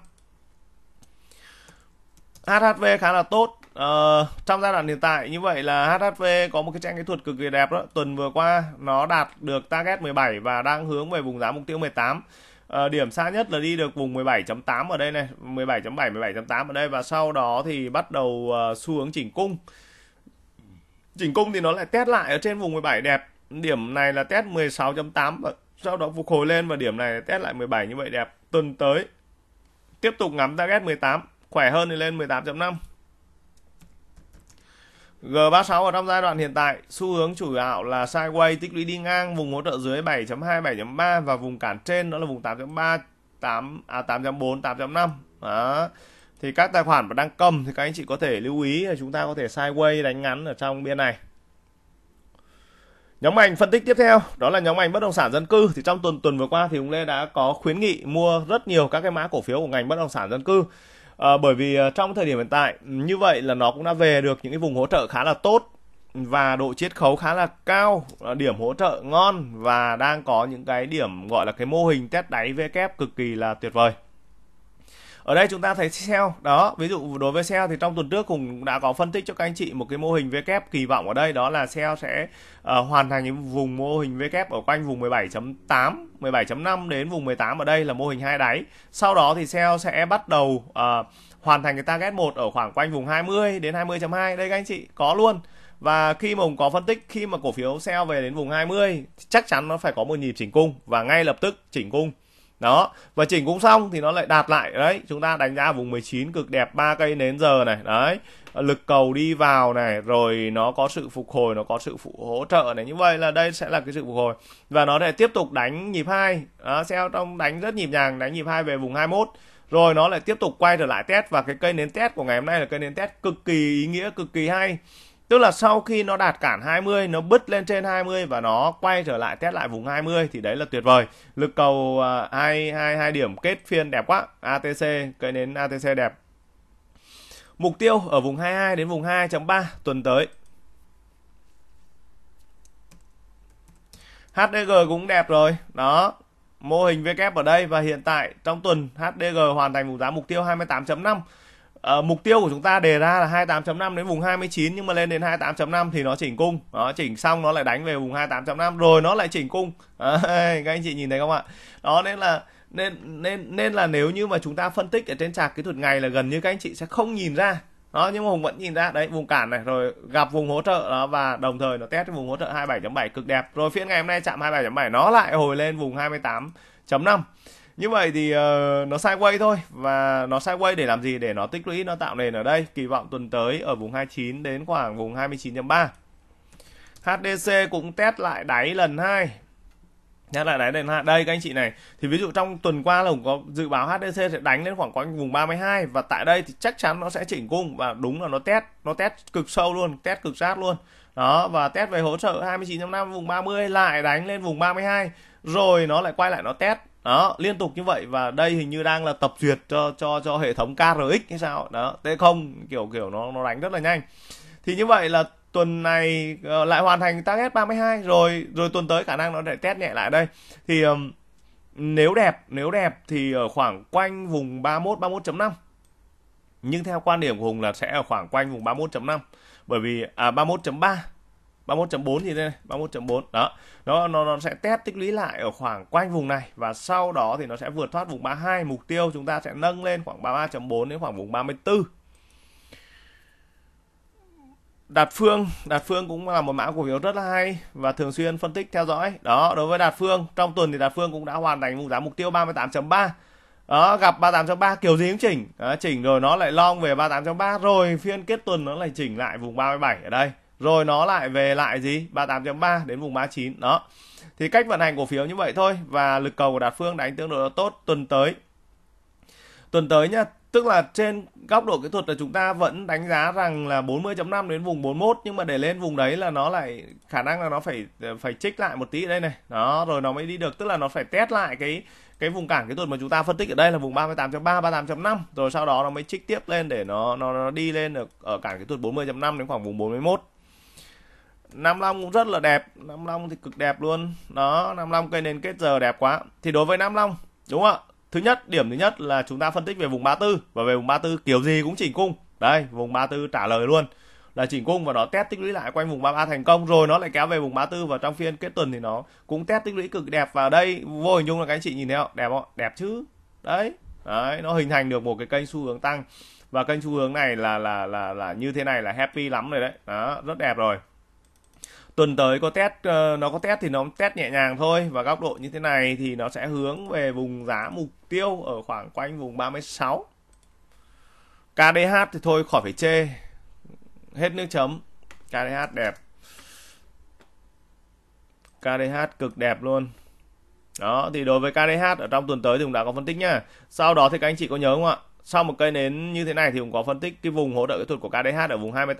S1: HHV khá là tốt Ờ, trong giai đoạn hiện tại như vậy là HHV có một cái trang kỹ thuật cực kỳ đẹp đó tuần vừa qua nó đạt được target 17 và đang hướng về vùng giá mục tiêu 18 ờ, điểm xa nhất là đi được vùng 17.8 ở đây này 17.7 17.8 ở đây và sau đó thì bắt đầu uh, xu hướng chỉnh cung chỉnh cung thì nó lại test lại ở trên vùng 17 đẹp điểm này là test 16.8 và sau đó phục hồi lên và điểm này test lại 17 như vậy đẹp tuần tới tiếp tục ngắm target 18 khỏe hơn thì lên 18.5 G36 ở trong giai đoạn hiện tại, xu hướng chủ đạo là sideways tích lũy đi ngang vùng hỗ trợ dưới 7.2, 7.3 và vùng cản trên đó là vùng 8.3, 8 à 8.4, 8.5. Đó. Thì các tài khoản mà đang cầm thì các anh chị có thể lưu ý là chúng ta có thể sideways đánh ngắn ở trong biên này. Nhóm ngành phân tích tiếp theo đó là nhóm ngành bất động sản dân cư thì trong tuần tuần vừa qua thì ông Lê đã có khuyến nghị mua rất nhiều các cái mã cổ phiếu của ngành bất động sản dân cư à, bởi vì ờ, trong thời điểm hiện tại như vậy là nó cũng đã về được những cái vùng hỗ trợ khá là tốt và độ chiết khấu khá là cao ờ, điểm hỗ trợ ngon và đang có những cái điểm gọi là cái mô hình test đáy V kép cực kỳ là tuyệt vời ở đây chúng ta thấy sell đó ví dụ đối với sell thì trong tuần trước cùng đã có phân tích cho các anh chị một cái mô hình V kép e kỳ vọng ở đây đó là sell sẽ uh, hoàn thành cái vùng mô hình V kép e ở quanh vùng 17.8 17.5 đến vùng 18 ở đây là mô hình hai đáy sau đó thì sell sẽ bắt đầu uh, hoàn thành cái target 1 ở khoảng quanh vùng 20 đến 20.2 đây các anh chị có luôn và khi mà có phân tích khi mà cổ phiếu sell về đến vùng 20 chắc chắn nó phải có một nhịp chỉnh cung và ngay lập tức chỉnh cung đó và chỉnh cũng xong thì nó lại đạt lại đấy chúng ta đánh giá vùng 19 cực đẹp ba cây nến giờ này đấy lực cầu đi vào này rồi nó có sự phục hồi nó có sự phụ hỗ trợ này như vậy là đây sẽ là cái sự phục hồi và nó lại tiếp tục đánh nhịp hai đó trong đánh rất nhịp nhàng đánh nhịp hai về vùng 21 rồi nó lại tiếp tục quay trở lại test và cái cây nến test của ngày hôm nay là cây nến test cực kỳ ý nghĩa cực kỳ hay Tức là sau khi nó đạt cản 20, nó bứt lên trên 20 và nó quay trở lại test lại vùng 20 thì đấy là tuyệt vời. Lực cầu à, hai hai hai điểm kết phiên đẹp quá. ATC cây nến ATC đẹp. Mục tiêu ở vùng 22 đến vùng 2.3 tuần tới. HDG cũng đẹp rồi. Đó, mô hình VK e ở đây và hiện tại trong tuần HDG hoàn thành vùng giá mục tiêu 28.5 à, mục tiêu của chúng ta đề ra là 28.5 đến vùng 29 nhưng mà lên đến 28.5 thì nó chỉnh cung nó chỉnh xong nó lại đánh về vùng 28.5 rồi nó lại chỉnh cung à, các anh chị nhìn thấy không ạ đó nên là nên nên nên là nếu như mà chúng ta phân tích ở trên chart kỹ thuật ngày là gần như các anh chị sẽ không nhìn ra đó nhưng mà hùng vẫn nhìn ra đấy vùng cản này rồi gặp vùng hỗ trợ đó và đồng thời nó test vùng hỗ trợ 27.7 cực đẹp rồi phiên ngày hôm nay chạm 27.7 nó lại hồi lên vùng 28.5 như vậy thì uh, nó quay thôi và nó sai quay để làm gì để nó tích lũy nó tạo nền ở đây kỳ vọng tuần tới ở vùng 29 đến khoảng vùng 29.3 HDC cũng test lại đáy lần 2 nhắc lại đáy lần hai đây các anh chị này thì ví dụ trong tuần qua là cũng có dự báo HDC sẽ đánh lên khoảng quanh vùng 32 và tại đây thì chắc chắn nó sẽ chỉnh cung và đúng là nó test nó test cực sâu luôn test cực sát luôn đó và test về hỗ trợ 29.5 vùng 30 lại đánh lên vùng 32 rồi nó lại quay lại nó test đó liên tục như vậy và đây hình như đang là tập duyệt cho cho cho hệ thống KRX hay sao đó thế không kiểu kiểu nó nó đánh rất là nhanh thì như vậy là tuần này ờ, lại hoàn thành target 32 rồi rồi tuần tới khả năng nó lại test nhẹ lại đây thì nếu đẹp nếu đẹp thì ở khoảng quanh vùng 31 31.5 nhưng theo quan điểm của Hùng là sẽ ở khoảng quanh vùng 31.5 bởi vì à 31.3 31.4 gì đây 31.4 đó nó, nó nó sẽ test tích lũy lại ở khoảng quanh vùng này và sau đó thì nó sẽ vượt thoát vùng 32 mục tiêu chúng ta sẽ nâng lên khoảng 33.4 đến khoảng vùng 34 Đạt Phương, Đạt Phương cũng là một mã cổ phiếu rất là hay và thường xuyên phân tích theo dõi. Đó, đối với Đạt Phương, trong tuần thì Đạt Phương cũng đã hoàn thành vùng giá mục tiêu 38.3. Đó, gặp 38.3 kiểu gì cũng chỉnh. Đó, chỉnh rồi nó lại long về 38.3 rồi phiên kết tuần nó lại chỉnh lại vùng 37 ở đây rồi nó lại về lại gì 38.3 đến vùng 39 đó thì cách vận hành cổ phiếu như vậy thôi và lực cầu của đạt phương đánh tương đối tốt tuần tới tuần tới nhá tức là trên góc độ kỹ thuật là chúng ta vẫn đánh giá rằng là 40.5 đến vùng 41 nhưng mà để lên vùng đấy là nó lại khả năng là nó phải phải trích lại một tí ở đây này đó rồi nó mới đi được tức là nó phải test lại cái cái vùng cản kỹ thuật mà chúng ta phân tích ở đây là vùng 38.3 38.5 rồi sau đó nó mới trích tiếp lên để nó nó, nó đi lên được ở cản kỹ thuật 40.5 đến khoảng vùng 41 Nam Long cũng rất là đẹp Nam Long thì cực đẹp luôn đó Nam Long cây nền kết giờ đẹp quá thì đối với Nam Long đúng không ạ thứ nhất điểm thứ nhất là chúng ta phân tích về vùng 34 và về vùng 34 kiểu gì cũng chỉnh cung đây vùng 34 trả lời luôn là chỉnh cung và nó test tích lũy lại quanh vùng 33 thành công rồi nó lại kéo về vùng 34 và trong phiên kết tuần thì nó cũng test tích lũy cực đẹp và đây vô hình dung là các anh chị nhìn thấy không đẹp không đẹp chứ đấy đấy nó hình thành được một cái kênh xu hướng tăng và kênh xu hướng này là là là là như thế này là happy lắm rồi đấy đó rất đẹp rồi tuần tới có test ờ, nó có test thì nó test nhẹ nhàng thôi và góc độ như thế này thì nó sẽ hướng về vùng giá mục tiêu ở khoảng quanh vùng 36 KDH thì thôi khỏi phải chê hết nước chấm KDH đẹp KDH cực đẹp luôn đó thì đối với KDH ở trong tuần tới thì cũng đã có phân tích nha sau đó thì các anh chị có nhớ không ạ sau một cây nến như thế này thì cũng có phân tích cái vùng hỗ trợ kỹ thuật của KDH ở vùng 28.3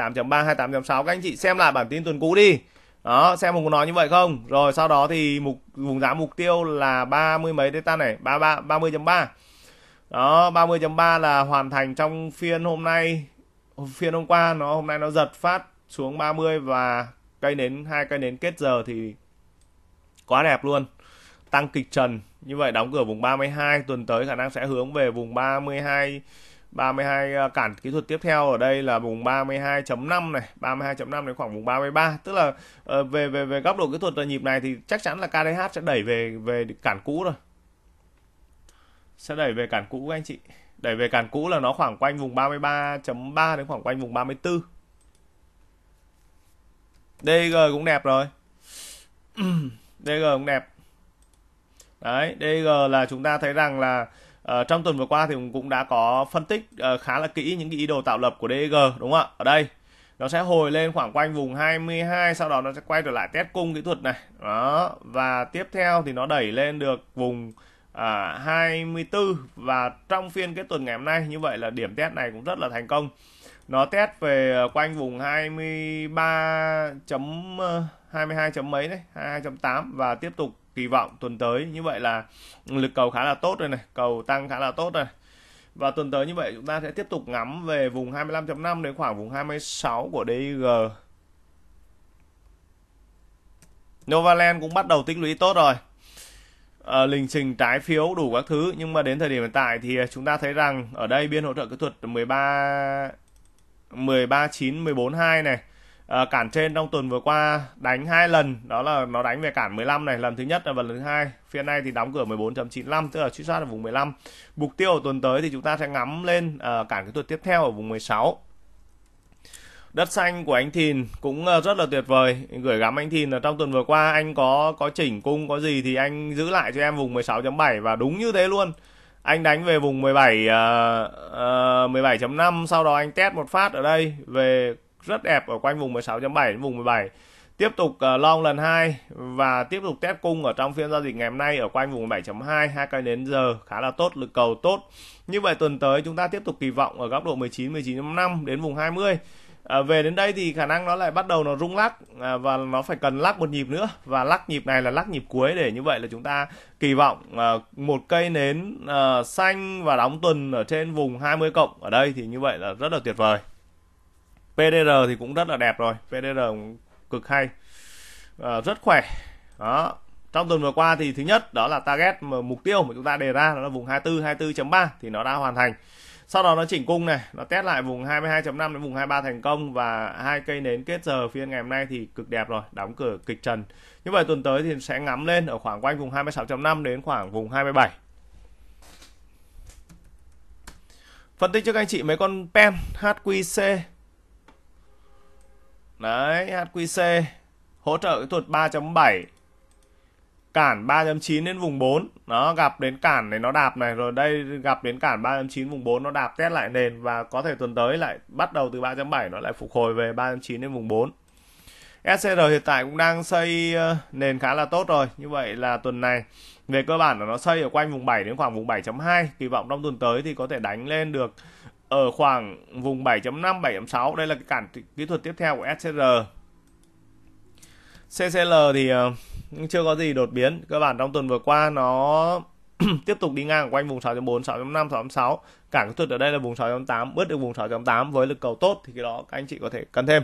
S1: 28.6 các anh chị xem lại bản tin tuần cũ đi đó xem mục nói như vậy không rồi sau đó thì mục vùng giá mục tiêu là ba mươi mấy delta này ba ba ba mươi chấm ba đó 30.3 là hoàn thành trong phiên hôm nay phiên hôm qua nó hôm nay nó giật phát xuống 30 và cây nến hai cây nến kết giờ thì quá đẹp luôn tăng kịch trần như vậy đóng cửa vùng 32 tuần tới khả năng sẽ hướng về vùng 32 32 à, cản kỹ thuật tiếp theo ở đây là vùng 32.5 này 32.5 đến khoảng vùng 33 tức là ờ, về về về góc độ kỹ thuật là nhịp này thì chắc chắn là KDH sẽ đẩy về về cản cũ rồi sẽ đẩy về cản cũ các anh chị đẩy về cản cũ là nó khoảng quanh vùng 33.3 đến khoảng quanh vùng 34 DG cũng đẹp rồi [CLEARS THROAT] DG cũng đẹp đấy DG là chúng ta thấy rằng là Uh, trong tuần vừa qua thì cũng đã có phân tích uh, khá là kỹ những cái ý đồ tạo lập của DG đúng không ạ? Ở đây nó sẽ hồi lên khoảng quanh vùng 22 sau đó nó sẽ quay trở lại test cung kỹ thuật này. Đó và tiếp theo thì nó đẩy lên được vùng à, 24 và trong phiên cái tuần ngày hôm nay như vậy là điểm test này cũng rất là thành công nó test về ờ, quanh vùng 23 chấm 22 chấm mấy đấy 22.8 và tiếp tục kỳ vọng tuần tới như vậy là lực cầu khá là tốt rồi này cầu tăng khá là tốt rồi và tuần tới như vậy chúng ta sẽ tiếp tục ngắm về vùng 25.5 đến khoảng vùng 26 của DIG Novaland cũng bắt đầu tích lũy tốt rồi à, lịch trình trái phiếu đủ các thứ nhưng mà đến thời điểm hiện tại thì chúng ta thấy rằng ở đây biên hỗ trợ kỹ thuật 13 13 9 14 2 này Ờ, cản trên trong tuần vừa qua đánh hai lần đó là nó đánh về cản 15 này lần thứ nhất và lần thứ hai phiên này thì đóng cửa 14.95 tức là truy soát ở vùng 15 mục tiêu ở tuần tới thì chúng ta sẽ ngắm lên à, cản cái thuật tiếp theo ở vùng 16 đất xanh của anh Thìn cũng ờ, rất là tuyệt vời gửi gắm anh Thìn là trong tuần vừa qua anh có có chỉnh cung có gì thì anh giữ lại cho em vùng 16.7 và đúng như thế luôn anh đánh về vùng 17 uh, uh, 17.5 sau đó anh test một phát ở đây về rất đẹp ở quanh vùng 16.7 đến vùng 17 tiếp tục ờ, long lần 2 và tiếp tục test cung ở trong phiên giao dịch ngày hôm nay ở quanh vùng 7.2 hai cây đến giờ khá là tốt lực cầu tốt như vậy tuần tới chúng ta tiếp tục kỳ vọng ở góc độ 19 19.5 đến vùng 20 à, ờ, về đến đây thì khả năng nó lại bắt đầu nó rung lắc à, và nó phải cần lắc một nhịp nữa và lắc nhịp này là lắc nhịp cuối để như vậy là chúng ta kỳ vọng à, một cây nến à, xanh và đóng tuần ở trên vùng 20 cộng ở đây thì như vậy là rất là tuyệt vời PDR thì cũng rất là đẹp rồi PDR cũng cực hay à, rất khỏe đó trong tuần vừa qua thì thứ nhất đó là target mà mục tiêu mà chúng ta đề ra đó là vùng 24 24.3 thì nó đã hoàn thành sau đó nó chỉnh cung này nó test lại vùng 22.5 đến vùng 23 thành công và hai cây nến kết giờ phiên ngày hôm nay thì cực đẹp rồi đóng cửa kịch trần như vậy tuần tới thì sẽ ngắm lên ở khoảng quanh vùng 26.5 đến khoảng vùng 27 phân tích cho các anh chị mấy con pen HQC Đấy, HQC hỗ trợ kỹ thuật 3.7 cản 3.9 đến vùng 4 nó gặp đến cản này nó đạp này rồi đây gặp đến cản 3.9 vùng 4 nó đạp test lại nền và có thể tuần tới lại bắt đầu từ 3.7 nó lại phục hồi về 3.9 đến vùng 4 SCR hiện tại cũng đang xây ờ, nền khá là tốt rồi như vậy là tuần này về cơ bản là nó xây ở quanh vùng 7 đến khoảng vùng 7.2 kỳ vọng trong tuần tới thì có thể đánh lên được ở khoảng vùng 7.5 7.6 đây là cái cản kỹ thuật tiếp theo của SCR CCL thì ờ, chưa có gì đột biến cơ bản trong tuần vừa qua nó [CLEARS THROAT] tiếp tục đi ngang quanh vùng 6.4 6.5 6.6 cản kỹ thuật ở đây là vùng 6.8 bứt được vùng 6.8 với lực cầu tốt thì cái đó các anh chị có thể cân thêm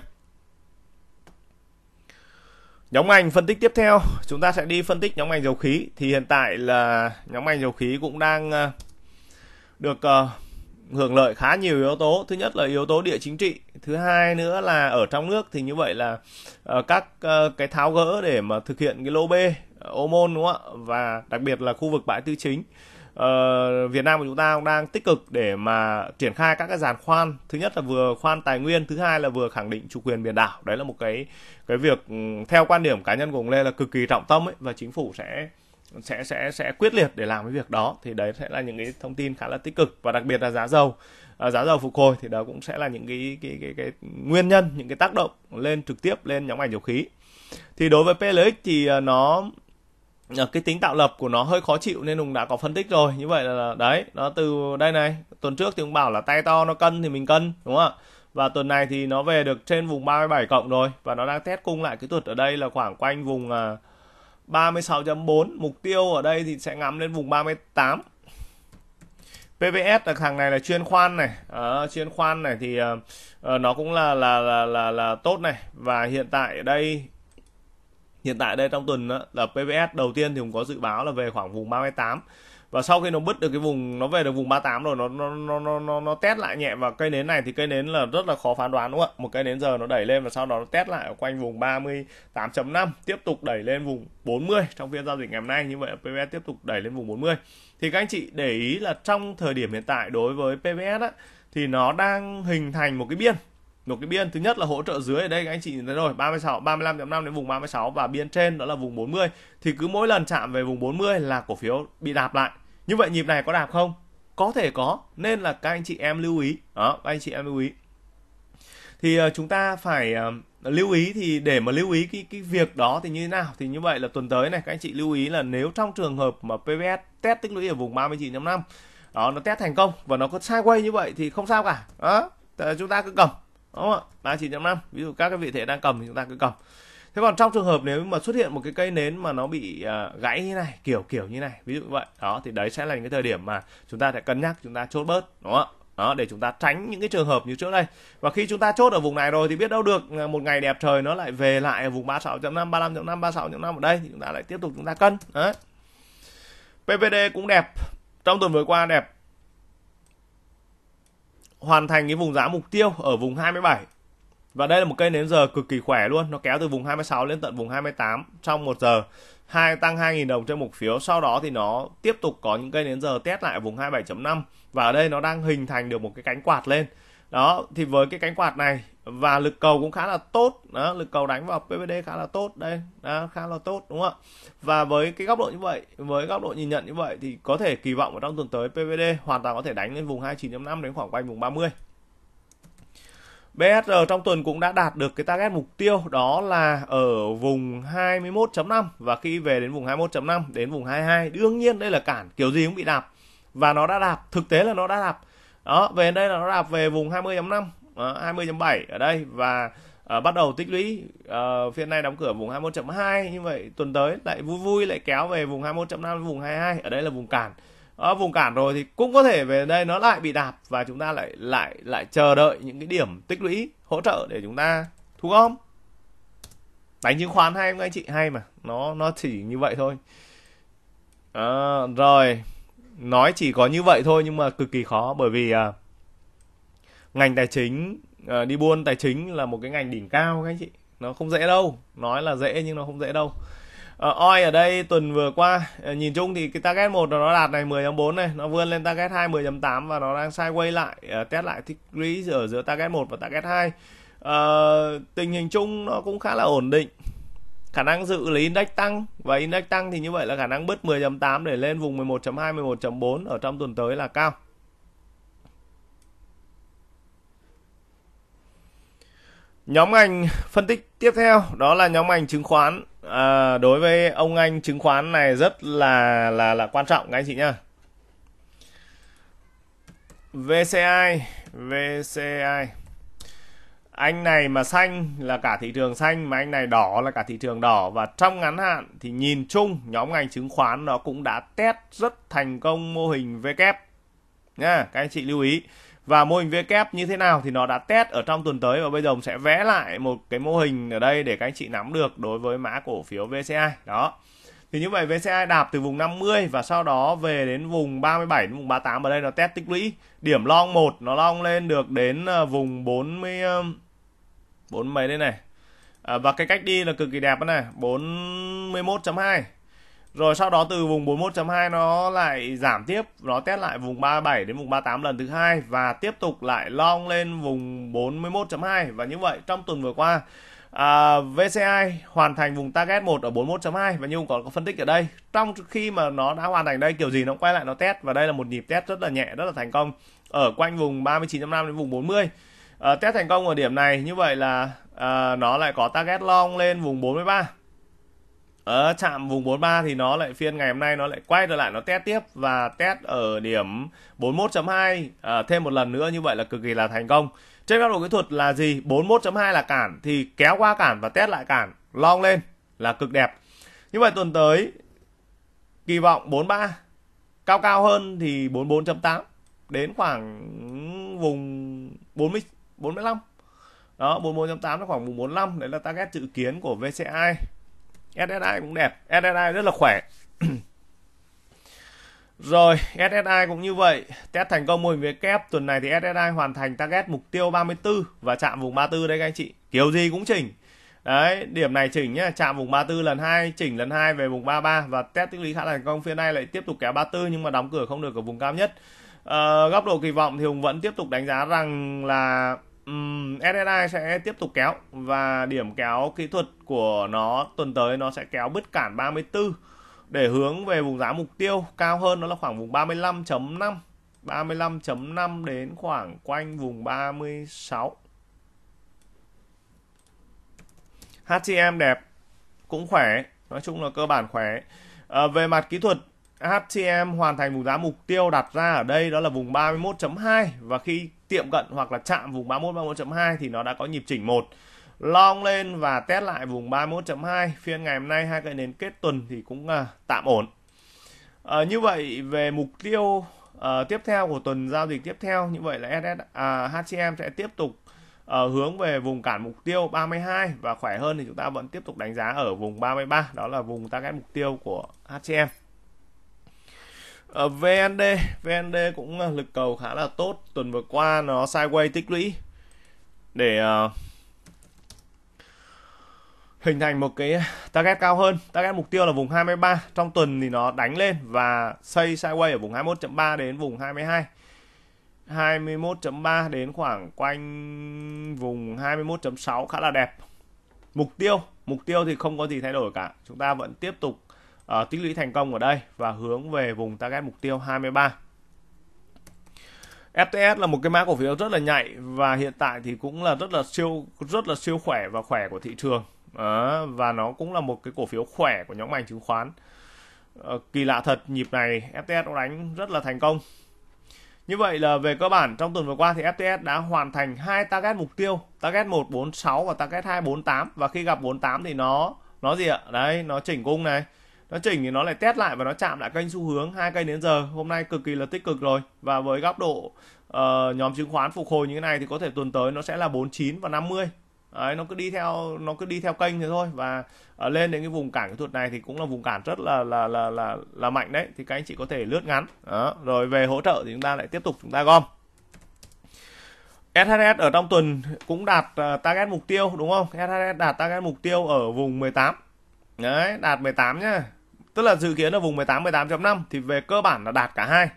S1: Nhóm ngành phân tích tiếp theo, chúng ta sẽ đi phân tích nhóm ngành dầu khí. Thì hiện tại là nhóm ngành dầu khí cũng đang ờ, được ờ, hưởng lợi khá nhiều yếu tố thứ nhất là yếu tố địa chính trị thứ hai nữa là ở trong nước thì như vậy là ờ, các ờ, cái tháo gỡ để mà thực hiện cái lô b ờ, ô môn đúng không ạ và đặc biệt là khu vực bãi tư chính Việt Nam của chúng ta cũng đang tích cực để mà triển khai các cái giàn khoan thứ nhất là vừa khoan tài nguyên thứ hai là vừa khẳng định chủ quyền biển đảo đấy là một cái cái việc ừ, theo quan điểm cá nhân của ông Lê là cực kỳ trọng tâm ấy và chính phủ sẽ sẽ sẽ sẽ quyết liệt để làm cái việc đó thì đấy sẽ là những cái thông tin khá là tích cực và đặc biệt là giá dầu à, giá dầu phục hồi thì đó cũng sẽ là những cái cái cái, cái nguyên nhân những cái tác động lên trực tiếp lên nhóm ngành dầu khí thì đối với PLX thì à, nó à, cái tính tạo lập của nó hơi khó chịu nên Hùng đã có phân tích rồi như vậy là đấy nó từ đây này tuần trước thì cũng bảo là tay to nó cân thì mình cân đúng không ạ và tuần này thì nó về được trên vùng 37 cộng rồi và nó đang test cung lại cái tuột ở đây là khoảng quanh vùng uh, 36.4 mục tiêu ở đây thì sẽ ngắm lên vùng 38 PVS là thằng này là chuyên khoan này à, chuyên khoan này thì uh, nó cũng là, là là là là tốt này và hiện tại ở đây hiện tại đây trong tuần đó, là PVS đầu tiên thì cũng có dự báo là về khoảng vùng 38 và sau khi nó bứt được cái vùng nó về được vùng 38 rồi nó nó nó nó nó, nó test lại nhẹ và cây nến này thì cây nến là rất là khó phán đoán đúng không ạ một cây nến giờ nó đẩy lên và sau đó nó test lại ở quanh vùng 38.5 tiếp tục đẩy lên vùng 40 trong phiên giao dịch ngày hôm nay như vậy PVS tiếp tục đẩy lên vùng 40 thì các anh chị để ý là trong thời điểm hiện tại đối với PVS á, thì nó đang hình thành một cái biên một cái biên thứ nhất là hỗ trợ dưới ở đây các anh chị thấy rồi 36 35.5 đến vùng 36 và biên trên đó là vùng 40 thì cứ mỗi lần chạm về vùng 40 là cổ phiếu bị đạp lại như vậy nhịp này có đạp không có thể có nên là các anh chị em lưu ý đó các anh chị em lưu ý thì ờ, chúng ta phải ờ, lưu ý thì để mà lưu ý cái cái việc đó thì như thế nào thì như vậy là tuần tới này các anh chị lưu ý là nếu trong trường hợp mà PVS test tích lũy ở vùng 39.5 đó nó test thành công và nó có sideways như vậy thì không sao cả đó chúng ta cứ cầm đúng không ạ là 9.5 ví dụ các cái vị thế đang cầm thì chúng ta cứ cầm thế còn trong trường hợp nếu mà xuất hiện một cái cây nến mà nó bị uh, gãy như này kiểu kiểu như này ví dụ như vậy đó thì đấy sẽ là những cái thời điểm mà chúng ta sẽ cân nhắc chúng ta chốt bớt đúng không ạ đó để chúng ta tránh những cái trường hợp như trước đây và khi chúng ta chốt ở vùng này rồi thì biết đâu được à, một ngày đẹp trời nó lại về lại ở vùng 36.5 35.5 36.5 ở đây thì chúng ta lại tiếp tục chúng ta cân đấy PVD cũng đẹp trong tuần vừa qua đẹp hoàn thành cái vùng giá mục tiêu ở vùng 27 và đây là một cây nến giờ cực kỳ khỏe luôn nó kéo từ vùng 26 lên tận vùng 28 trong một giờ hai tăng 2.000 đồng trên một phiếu sau đó thì nó tiếp tục có những cây nến giờ test lại vùng 27.5 và ở đây nó đang hình thành được một cái cánh quạt lên đó thì với cái cánh quạt này và lực cầu cũng khá là tốt đó lực cầu đánh vào PVD khá là tốt đây đó, khá là tốt đúng không ạ và với cái góc độ như vậy với góc độ nhìn nhận như vậy thì có thể kỳ vọng vào trong tuần tới PVD hoàn toàn có thể đánh lên vùng 29.5 đến khoảng quanh vùng 30 BSR trong tuần cũng đã đạt được cái target mục tiêu đó là ở vùng 21.5 và khi về đến vùng 21.5 đến vùng 22 đương nhiên đây là cản kiểu gì cũng bị đạp và nó đã đạp thực tế là nó đã đạp đó về đây là nó đạp về vùng 20.5 20.7 ờ, ở đây và uh, bắt đầu tích lũy uh, phiên nay đóng cửa vùng 21.2 như vậy tuần tới lại vui vui lại kéo về vùng 21.5 vùng 22 ở đây là vùng cản ở vùng cản rồi thì cũng có thể về đây nó lại bị đạp và chúng ta lại lại lại chờ đợi những cái điểm tích lũy hỗ trợ để chúng ta thu gom đánh chứng khoán hay không anh chị hay mà nó nó chỉ như vậy thôi à, rồi nói chỉ có như vậy thôi nhưng mà cực kỳ khó bởi vì à, ngành tài chính uh, đi buôn tài chính là một cái ngành đỉnh cao các anh chị nó không dễ đâu nói là dễ nhưng nó không dễ đâu uh, oi ở đây tuần vừa qua uh, nhìn chung thì cái target một nó đạt này 10.4 này nó vươn lên target 2 10.8 và nó đang sideways lại uh, test lại thích lý ở giữa target 1 và target 2 uh, tình hình chung nó cũng khá là ổn định khả năng dự là index tăng và index tăng thì như vậy là khả năng bứt 10.8 để lên vùng 11.2 11.4 ở trong tuần tới là cao Nhóm ngành phân tích tiếp theo đó là nhóm ngành chứng khoán. À, đối với ông anh chứng khoán này rất là là là quan trọng các anh chị nhá. VCI, VCI. Anh này mà xanh là cả thị trường xanh mà anh này đỏ là cả thị trường đỏ và trong ngắn hạn thì nhìn chung nhóm ngành chứng khoán nó cũng đã test rất thành công mô hình V kép nha, các anh chị lưu ý và mô hình v-kép như thế nào thì nó đã test ở trong tuần tới và bây giờ mình sẽ vẽ lại một cái mô hình ở đây để các anh chị nắm được đối với mã cổ phiếu VCI đó thì như vậy VCI đạp từ vùng 50 và sau đó về đến vùng 37 đến vùng 38 ở đây nó test tích lũy điểm long một nó long lên được đến ờ, vùng 40 ờ, bốn mấy đây này à, và cái cách đi là cực kỳ đẹp này 41.2 rồi sau đó từ vùng 41.2 nó lại giảm tiếp nó test lại vùng 37 đến vùng 38 lần thứ hai và tiếp tục lại long lên vùng 41.2 và như vậy trong tuần vừa qua à, VCI hoàn thành vùng target 1 ở 41.2 và như còn có phân tích ở đây trong khi mà nó đã hoàn thành đây kiểu gì nó quay lại nó test và đây là một nhịp test rất là nhẹ rất là thành công ở quanh vùng 39.5 đến vùng 40 à, ờ, test thành công ở điểm này như vậy là à, nó lại có target long lên vùng 43 ở ờ, chạm vùng 43 thì nó lại phiên ngày hôm nay nó lại quay trở lại nó test tiếp và test ở điểm 41.2 à, ờ, thêm một lần nữa như vậy là cực kỳ là thành công trên góc độ kỹ thuật là gì 41.2 là cản thì kéo qua cản và test lại cản long lên là cực đẹp như vậy tuần tới kỳ vọng 43 cao cao hơn thì 44.8 đến khoảng vùng 40 45 đó 44.8 nó khoảng vùng 45 đấy là target dự kiến của VCI SSI cũng đẹp SSI rất là khỏe [CLEARS THROAT] rồi SSI cũng như vậy test thành công mô hình về kép tuần này thì SSI hoàn thành target mục tiêu 34 và chạm vùng 34 đấy các anh chị kiểu gì cũng chỉnh đấy điểm này chỉnh nhá chạm vùng 34 lần 2 chỉnh lần 2 về vùng 33 và test tích lũy khá thành công phiên này lại tiếp tục kéo 34 nhưng mà đóng cửa không được ở vùng cao nhất à, góc độ kỳ vọng thì Hùng vẫn tiếp tục đánh giá rằng là um, SSI sẽ tiếp tục kéo và điểm kéo kỹ thuật của nó tuần tới nó sẽ kéo bứt cản 34 để hướng về vùng giá mục tiêu cao hơn nó là khoảng vùng 35.5 35.5 đến khoảng quanh vùng 36 HCM đẹp cũng khỏe nói chung là cơ bản khỏe à, về mặt kỹ thuật HTM hoàn thành vùng giá mục tiêu đặt ra ở đây đó là vùng 31.2 và khi tiệm cận hoặc là chạm vùng 31 31.2 thì nó đã có nhịp chỉnh một long lên và test lại vùng 31.2 phiên ngày hôm nay hai cây nến kết tuần thì cũng uh, tạm ổn à, như vậy về mục tiêu uh, tiếp theo của tuần giao dịch tiếp theo như vậy là SS uh, à, HCM sẽ tiếp tục uh, hướng về vùng cản mục tiêu 32 và khỏe hơn thì chúng ta vẫn tiếp tục đánh giá ở vùng 33 đó là vùng target mục tiêu của HCM Uh, ờ, VND, VND cũng ờ, lực cầu khá là tốt. Tuần vừa qua nó sideways tích lũy để ờ, hình thành một cái target cao hơn. Target mục tiêu là vùng 23. Trong tuần thì nó đánh lên và xây sideways ở vùng 21.3 đến vùng 22. 21.3 đến khoảng quanh vùng 21.6 khá là đẹp. Mục tiêu, mục tiêu thì không có gì thay đổi cả. Chúng ta vẫn tiếp tục uh, tích lũy thành công ở đây và hướng về vùng target mục tiêu 23. FTS là một cái mã cổ phiếu rất là nhạy và hiện tại thì cũng là rất là siêu rất là siêu khỏe và khỏe của thị trường à, và nó cũng là một cái cổ phiếu khỏe của nhóm ngành chứng khoán à, kỳ lạ thật nhịp này FTS nó đánh rất là thành công như vậy là về cơ bản trong tuần vừa qua thì FTS đã hoàn thành hai target mục tiêu target 146 và target 248 và khi gặp 48 thì nó nó gì ạ đấy nó chỉnh cung này nó chỉnh thì nó lại test lại và nó chạm lại kênh xu hướng hai cây đến giờ hôm nay cực kỳ là tích cực rồi và với góc độ uh, nhóm chứng khoán phục hồi như thế này thì có thể tuần tới nó sẽ là 49 và 50 Đấy, nó cứ đi theo nó cứ đi theo kênh thế thôi và uh, lên đến cái vùng cản kỹ thuật này thì cũng là vùng cản rất là là là là là mạnh đấy thì các anh chị có thể lướt ngắn Đó. rồi về hỗ trợ thì chúng ta lại tiếp tục chúng ta gom SHS ở trong tuần cũng đạt uh, target mục tiêu đúng không? SHS đạt target mục tiêu ở vùng 18. Đấy, đạt 18 nhá tức là dự kiến ở vùng 18 18.5 thì về cơ bản là đạt cả hai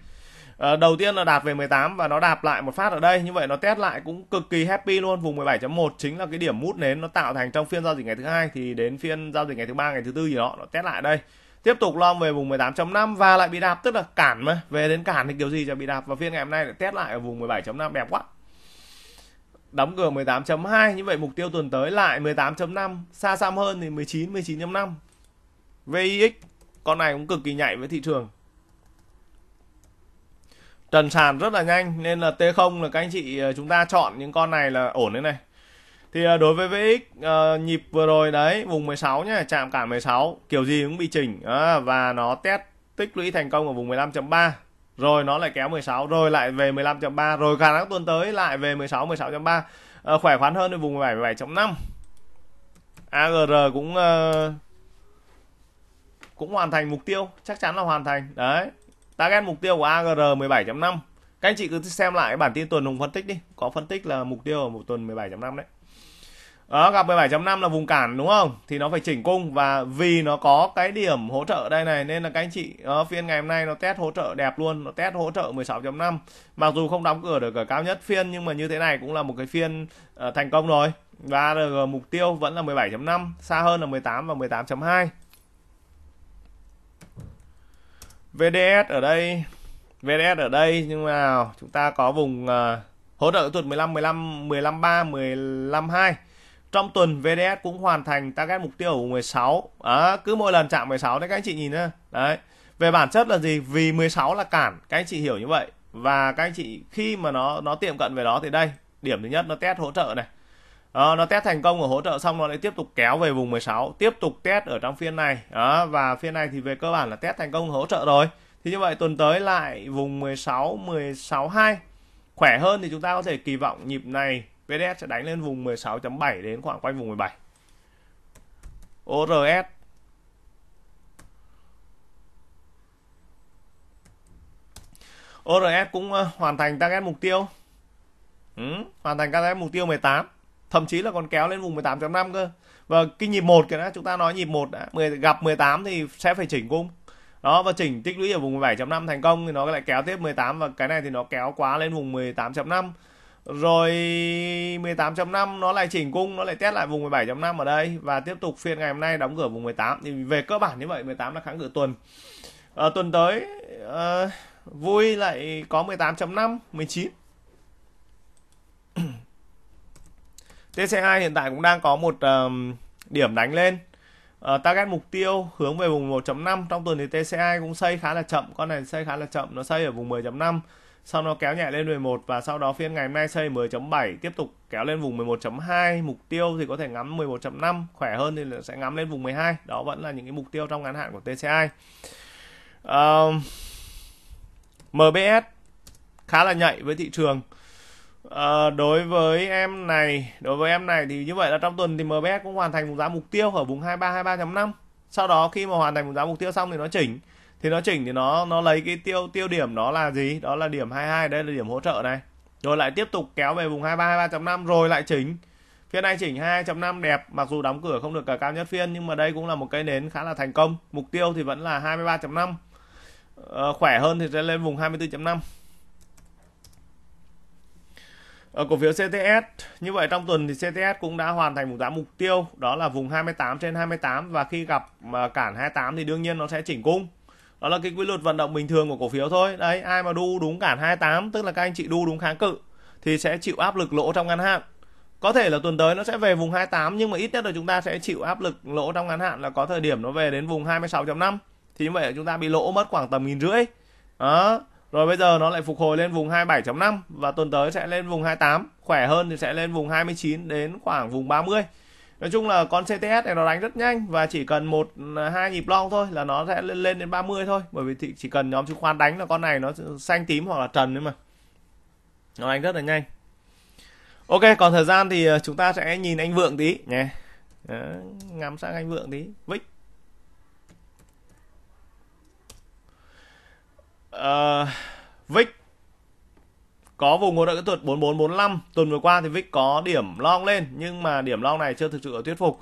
S1: à, đầu tiên là đạt về 18 và nó đạp lại một phát ở đây như vậy nó test lại cũng cực kỳ happy luôn vùng 17.1 chính là cái điểm mút nến nó tạo thành trong phiên giao dịch ngày thứ hai thì đến phiên giao dịch ngày thứ ba ngày thứ tư gì đó nó test lại đây tiếp tục lo về vùng 18.5 và lại bị đạp tức là cản mà về đến cản thì kiểu gì cho bị đạp và phiên ngày hôm nay lại test lại ở vùng 17.5 đẹp quá đóng cửa 18.2 như vậy mục tiêu tuần tới lại 18.5 xa xăm hơn thì 19 19.5 VIX con này cũng cực kỳ nhạy với thị trường trần sàn rất là nhanh nên là T0 là các anh chị ờ, chúng ta chọn những con này là ổn đấy này thì ờ, đối với VX ờ, nhịp vừa rồi đấy vùng 16 nhá chạm cả 16 kiểu gì cũng bị chỉnh và nó test tích lũy thành công ở vùng 15.3 rồi nó lại kéo 16 rồi lại về 15.3 rồi khả năng tuần tới lại về 16 16.3 uh, khỏe khoắn hơn ở vùng 17 5 AGR cũng uh, cũng hoàn thành mục tiêu chắc chắn là hoàn thành đấy target mục tiêu của AGR 17.5 các anh chị cứ xem lại bản tin tuần hùng phân tích đi có phân tích là mục tiêu ở một tuần 17.5 đấy đó, gặp 17.5 là vùng cản đúng không thì nó phải chỉnh cung và vì nó có cái điểm hỗ trợ đây này nên là các anh chị đó, ờ, phiên ngày hôm nay nó test hỗ trợ đẹp luôn nó test hỗ trợ 16.5 mặc dù không đóng cửa được ở cao nhất phiên nhưng mà như thế này cũng là một cái phiên uh, thành công rồi và ARG mục tiêu vẫn là 17.5 xa hơn là 18 và 18.2 VDS ở đây VDS ở đây nhưng mà chúng ta có vùng uh, hỗ trợ tuần 15 15 15 3 15 2 trong tuần VDS cũng hoàn thành target mục tiêu của 16 à, cứ mỗi lần chạm 16 đấy các anh chị nhìn ra đấy về bản chất là gì vì 16 là cản các anh chị hiểu như vậy và các anh chị khi mà nó nó tiệm cận về đó thì đây điểm thứ nhất nó test hỗ trợ này à, nó test thành công ở hỗ trợ xong nó lại tiếp tục kéo về vùng 16 tiếp tục test ở trong phiên này à, và phiên này thì về cơ bản là test thành công hỗ trợ rồi thì như vậy tuần tới lại vùng 16 16 2 khỏe hơn thì chúng ta có thể kỳ vọng nhịp này VDS sẽ đánh lên vùng 16.7 đến khoảng quanh vùng 17 ORS ORS cũng ờ, hoàn thành target mục tiêu ừ, hoàn thành target mục tiêu 18 thậm chí là còn kéo lên vùng 18.5 cơ và cái nhịp một kìa đó chúng ta nói nhịp một đã gặp 18 thì sẽ phải chỉnh cung đó và chỉnh tích lũy ở vùng 17.5 thành công thì nó lại kéo tiếp 18 và cái này thì nó kéo quá lên vùng 18.5 rồi 18.5 nó lại chỉnh cung nó lại test lại vùng 17.5 ở đây và tiếp tục phiên ngày hôm nay đóng cửa vùng 18 thì về cơ bản như vậy 18 là kháng cự tuần à, tuần tới à, vui lại có 18.5 19 TCI hiện tại cũng đang có một um, điểm đánh lên uh, target mục tiêu hướng về vùng 1.5 trong tuần thì TCI cũng xây khá là chậm con này xây khá là chậm nó xây ở vùng 10.5 sau nó kéo nhẹ lên 11 và sau đó phiên ngày hôm nay xây 10.7 tiếp tục kéo lên vùng 11.2 mục tiêu thì có thể ngắm 11.5 khỏe hơn thì sẽ ngắm lên vùng 12 đó vẫn là những cái mục tiêu trong ngắn hạn của TCI uh, MBS khá là nhạy với thị trường à, đối với em này đối với em này thì như vậy là trong tuần thì MBS cũng hoàn thành vùng giá mục tiêu ở vùng 23 5 sau đó khi mà hoàn thành vùng giá mục tiêu xong thì nó chỉnh thì nó chỉnh thì nó nó lấy cái tiêu tiêu điểm đó là gì đó là điểm 22 đây là điểm hỗ trợ này rồi lại tiếp tục kéo về vùng 23 5 rồi lại chỉnh phiên này chỉnh 2.5 đẹp mặc dù đóng cửa không được cả cao nhất phiên nhưng mà đây cũng là một cây nến khá là thành công mục tiêu thì vẫn là 23.5 à, ờ, khỏe hơn thì sẽ lên vùng 24.5 ở ờ, cổ phiếu CTS, như vậy trong tuần thì CTS cũng đã hoàn thành một giá mục tiêu đó là vùng 28 trên 28 và khi gặp ờ, cản 28 thì đương nhiên nó sẽ chỉnh cung. Đó là cái quy luật vận động bình thường của cổ phiếu thôi. Đấy, ai mà đu đúng cản 28 tức là các anh chị đu đúng kháng cự thì sẽ chịu áp lực lỗ trong ngắn hạn. Có thể là tuần tới nó sẽ về vùng 28 nhưng mà ít nhất là chúng ta sẽ chịu áp lực lỗ trong ngắn hạn là có thời điểm nó về đến vùng 26.5 thì như vậy là chúng ta bị lỗ mất khoảng tầm nghìn rưỡi. Đó, rồi bây giờ nó lại phục hồi lên vùng 27.5 và tuần tới sẽ lên vùng 28, khỏe hơn thì sẽ lên vùng 29 đến khoảng vùng 30. Nói chung là con CTS này nó đánh rất nhanh và chỉ cần một hai nhịp long thôi là nó sẽ lên, lên đến 30 thôi, bởi vì thì chỉ cần nhóm chứng khoán đánh là con này nó xanh tím hoặc là trần nữa mà. Nó đánh rất là nhanh. Ok, còn thời gian thì ờ, chúng ta sẽ nhìn anh Vượng tí nhé. Đó, ngắm sang anh Vượng tí. Vích uh, Vic có vùng hỗ trợ kỹ thuật 4445 tuần vừa qua thì Vic có điểm long lên nhưng mà điểm long này chưa thực sự thuyết phục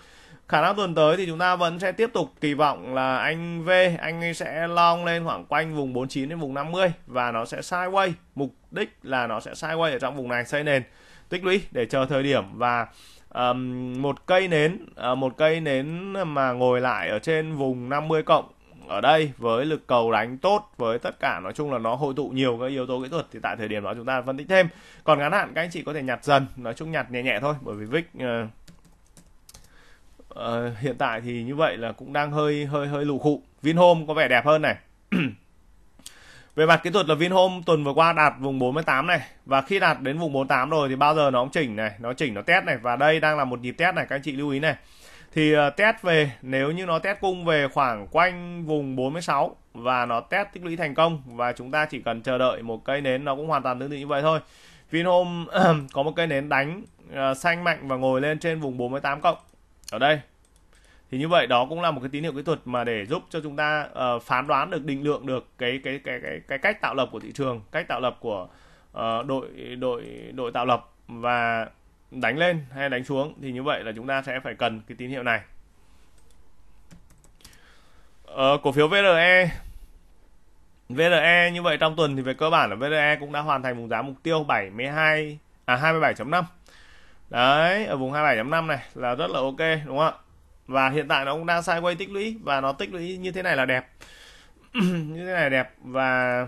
S1: khả năng tuần tới thì chúng ta vẫn sẽ tiếp tục kỳ vọng là anh V anh ấy sẽ long lên khoảng quanh vùng 49 đến vùng 50 và nó sẽ sideways mục đích là nó sẽ sideways ở trong vùng này xây nền tích lũy để chờ thời điểm và um, một cây nến uh, một cây nến mà ngồi lại ở trên vùng 50 cộng ở đây với lực cầu đánh tốt với tất cả nói chung là nó hội tụ nhiều các yếu tố kỹ thuật thì tại thời điểm đó chúng ta phân tích thêm còn ngắn hạn các anh chị có thể nhặt dần nói chung nhặt nhẹ nhẹ thôi bởi vì vic uh, uh, hiện tại thì như vậy là cũng đang hơi hơi hơi lụ khụ vinhome có vẻ đẹp hơn này [CLEARS THROAT] về mặt kỹ thuật là Vinhome tuần vừa qua đạt vùng 48 này và khi đạt đến vùng 48 rồi thì bao giờ nó cũng chỉnh này, nó chỉnh nó test này và đây đang là một nhịp test này các anh chị lưu ý này thì ờ, test về nếu như nó test cung về khoảng quanh vùng 46 và nó test tích lũy thành công và chúng ta chỉ cần chờ đợi một cây nến nó cũng hoàn toàn tương tự như vậy thôi Vinhome [CLEARS THROAT] có một cây nến đánh ờ, xanh mạnh và ngồi lên trên vùng 48 cộng ở đây thì như vậy đó cũng là một cái tín hiệu kỹ thuật mà để giúp cho chúng ta uh, phán đoán được định lượng được cái cái cái cái cái cách tạo lập của thị trường cách tạo lập của uh, đội đội đội tạo lập và đánh lên hay đánh xuống thì như vậy là chúng ta sẽ phải cần cái tín hiệu này ờ, cổ phiếu VRE VRE như vậy trong tuần thì về cơ bản là VRE cũng đã hoàn thành vùng giá mục tiêu 72 à 27.5 đấy ở vùng 27.5 này là rất là ok đúng không ạ và hiện tại nó cũng đang quay tích lũy và nó tích lũy như thế này là đẹp [CLEARS THROAT] như thế này là đẹp và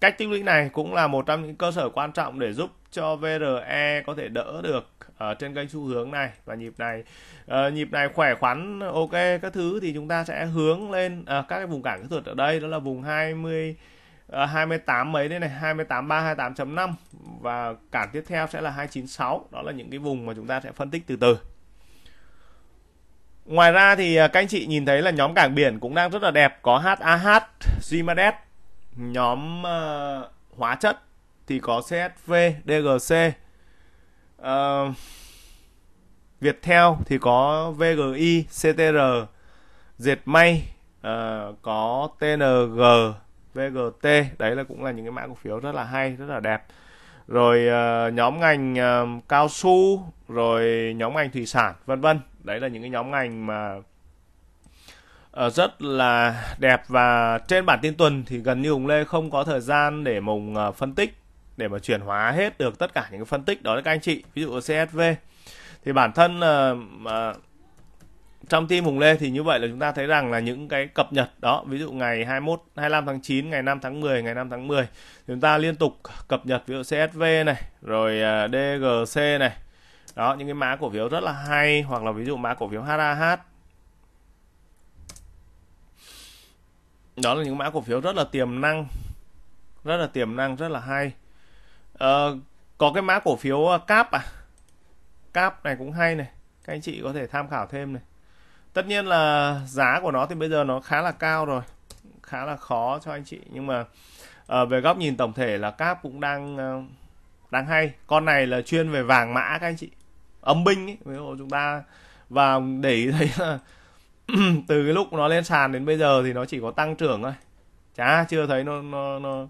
S1: cách tích lũy này cũng là một trong những cơ sở quan trọng để giúp cho VRE có thể đỡ được ở trên kênh xu hướng này và nhịp này uh, nhịp này khỏe khoắn ok các thứ thì chúng ta sẽ hướng lên uh, các cái vùng cản kỹ thuật ở đây đó là vùng 20 uh, 28 mấy đây này 283 28.5 và cản tiếp theo sẽ là 296 đó là những cái vùng mà chúng ta sẽ phân tích từ từ Ngoài ra thì ờ, các anh chị nhìn thấy là nhóm cảng biển cũng đang rất là đẹp có HAH, Gmadet, nhóm uh, hóa chất thì có CSV, DGC. Uh, ờ, Viettel thì có VGI, CTR, Dệt May, uh, có TNG, VGT. Đấy là cũng là những cái mã cổ phiếu rất là hay, rất là đẹp. Rồi uh, nhóm ngành uh, cao su, rồi nhóm ngành thủy sản, vân vân. Đấy là những cái nhóm ngành mà uh, rất là đẹp và trên bản tin tuần thì gần như hùng Lê không có thời gian để mùng uh, phân tích để mà chuyển hóa hết được tất cả những cái phân tích đó các anh chị ví dụ CSV thì bản thân uh, uh, trong team Hùng Lê thì như vậy là chúng ta thấy rằng là những cái cập nhật đó, ví dụ ngày 21, 25 tháng 9, ngày 5 tháng 10, ngày 5 tháng 10, chúng ta liên tục cập nhật ví dụ CSV này, rồi ờ, DGC này. Đó, những cái mã cổ phiếu rất là hay hoặc là ví dụ mã cổ phiếu HAH. Đó là những mã cổ phiếu rất là tiềm năng, rất là tiềm năng, rất là hay. Ờ, có cái mã cổ phiếu ờ, CAP à? CAP này cũng hay này. Các anh chị có thể tham khảo thêm này. Tất nhiên là giá của nó thì bây giờ nó khá là cao rồi. Khá là khó cho anh chị. Nhưng mà à, về góc nhìn tổng thể là CAP cũng đang ờ, đang hay. Con này là chuyên về vàng mã các anh chị. Âm binh ấy. Ví dụ chúng ta và để ý thấy là [CLEARS THROAT] từ cái lúc nó lên sàn đến bây giờ thì nó chỉ có tăng trưởng thôi. Chả chưa thấy nó nó nó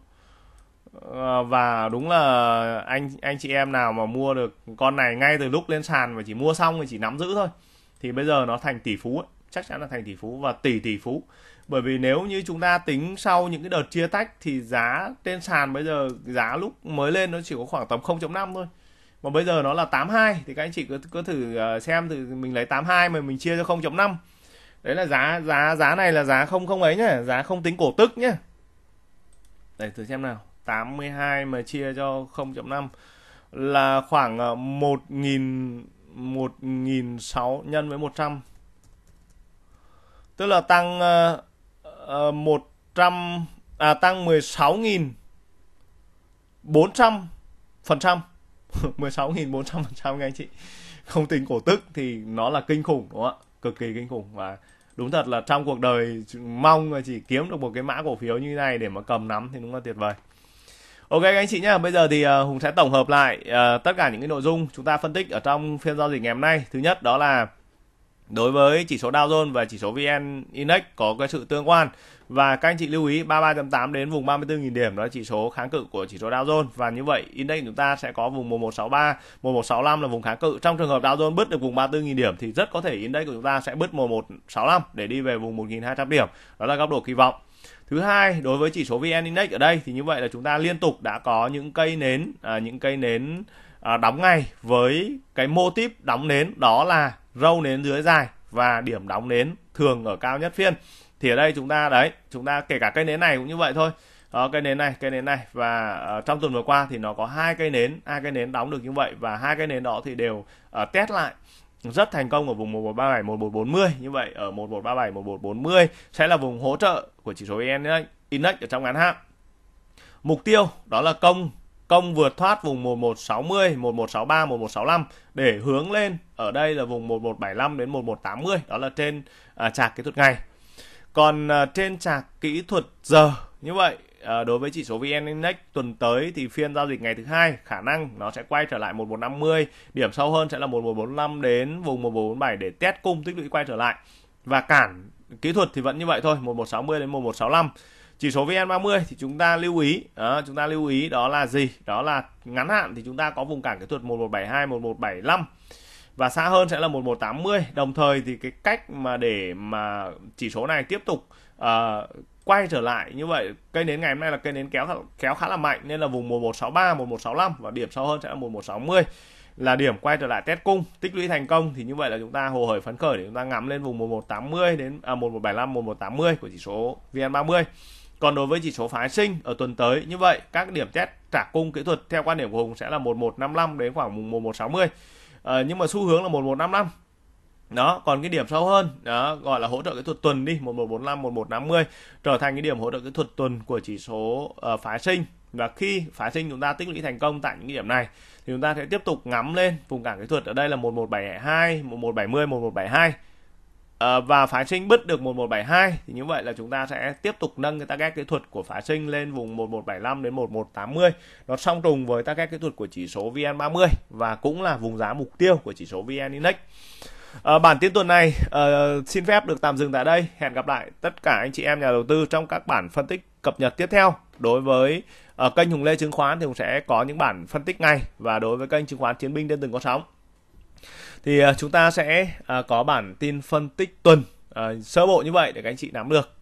S1: Ờ, và đúng là anh anh chị em nào mà mua được con này ngay từ lúc lên sàn và chỉ mua xong thì chỉ nắm giữ thôi thì bây giờ nó thành tỷ phú ấy. chắc chắn là thành tỷ phú và tỷ tỷ phú bởi vì nếu như chúng ta tính sau những cái đợt chia tách thì giá trên sàn bây giờ giá lúc mới lên nó chỉ có khoảng tầm 0.5 thôi mà bây giờ nó là 82 thì các anh chị cứ cứ thử ờ, xem thử mình lấy 82 mà mình chia cho 0.5 đấy là giá giá giá này là giá không không ấy nhá giá không tính cổ tức nhá để thử xem nào 82 mà chia cho 0.5 là khoảng 1.000 ờ, 1.600 nhân với 100 tức là tăng uh, ờ, 100 ờ, à tăng 16.000 400 phần trăm 16.400 [LAUGHS] phần trăm nha anh chị không tính cổ tức thì nó là kinh khủng đúng không ạ cực kỳ kinh khủng và đúng thật là trong cuộc đời mong là chỉ kiếm được một cái mã cổ phiếu như này để mà cầm nắm thì đúng là tuyệt vời Ok các anh chị nhé. bây giờ thì ờ, Hùng sẽ tổng hợp lại uh, tất cả những cái nội dung chúng ta phân tích ở trong phiên giao dịch ngày hôm nay. Thứ nhất đó là đối với chỉ số Dow Jones và chỉ số VN Index có cái sự tương quan và các anh chị lưu ý 33.8 đến vùng 34.000 điểm đó là chỉ số kháng cự của chỉ số Dow Jones và như vậy index chúng ta sẽ có vùng 1163, 1165 là vùng kháng cự. Trong trường hợp Dow Jones bứt được vùng 34.000 điểm thì rất có thể index của chúng ta sẽ bứt 1165 để đi về vùng 1.200 điểm. Đó là góc độ kỳ vọng thứ hai đối với chỉ số vn index ở đây thì như vậy là chúng ta liên tục đã có những cây nến à, những cây nến à, đóng ngay với cái mô típ đóng nến đó là râu nến dưới dài và điểm đóng nến thường ở cao nhất phiên thì ở đây chúng ta đấy chúng ta kể cả cây nến này cũng như vậy thôi đó, cây nến này cây nến này và uh, trong tuần vừa qua thì nó có hai cây nến hai cây nến đóng được như vậy và hai cây nến đó thì đều uh, test lại rất thành công ở vùng 1137 1140 như vậy ở 1137 1140 sẽ là vùng hỗ trợ của chỉ số VN Index ở trong ngắn hạn mục tiêu đó là công công vượt thoát vùng 1160, 1163, 1165 để hướng lên ở đây là vùng 1175 đến 1180 đó là trên à, chạc kỹ thuật ngày còn à, trên chạc kỹ thuật giờ như vậy Ờ, đối với chỉ số VN Index tuần tới thì phiên giao dịch ngày thứ hai khả năng nó sẽ quay trở lại 1150 điểm sâu hơn sẽ là 1145 đến vùng 1147 để test cung tích lũy quay trở lại và cản kỹ thuật thì vẫn như vậy thôi 1160 đến 1165 chỉ số VN30 thì chúng ta lưu ý đó, chúng ta lưu ý đó là gì đó là ngắn hạn thì chúng ta có vùng cản kỹ thuật 1172 1175 và xa hơn sẽ là 1180 đồng thời thì cái cách mà để mà chỉ số này tiếp tục uh, quay trở lại như vậy cây nến ngày hôm nay là cây nến kéo kéo khá là mạnh nên là vùng 1163 1165 và điểm sâu hơn sẽ là 1160 là điểm quay trở lại test cung tích lũy thành công thì như vậy là chúng ta hồ hởi phấn khởi để chúng ta ngắm lên vùng 1180 đến à, 1175 1180 của chỉ số VN30 còn đối với chỉ số phái sinh ở tuần tới như vậy các điểm test trả cung kỹ thuật theo quan điểm của Hùng sẽ là 1155 đến khoảng 1160 à, ờ, nhưng mà xu hướng là 1155 đó còn cái điểm sâu hơn đó gọi là hỗ trợ kỹ thuật tuần đi 1145 1150 trở thành cái điểm hỗ trợ kỹ thuật tuần của chỉ số uh, phái sinh và khi phái sinh chúng ta tích lũy thành công tại những điểm này thì chúng ta sẽ tiếp tục ngắm lên vùng cản kỹ thuật ở đây là 1172 1170 1172 À, và phái sinh bứt được 1172 thì như vậy là chúng ta sẽ tiếp tục nâng cái target kỹ thuật của phái sinh lên vùng 1175 đến 1180 nó song trùng với target kỹ thuật của chỉ số VN30 và cũng là vùng giá mục tiêu của chỉ số VN Index Ờ, bản tin tuần này à, xin phép được tạm dừng tại đây. Hẹn gặp lại tất cả anh chị em nhà đầu tư trong các bản phân tích cập nhật tiếp theo. Đối với à, kênh Hùng Lê Chứng khoán thì cũng sẽ có những bản phân tích ngay và đối với kênh Chứng khoán Chiến binh trên từng con sóng thì à, chúng ta sẽ à, có bản tin phân tích tuần à, sơ bộ như vậy để các anh chị nắm được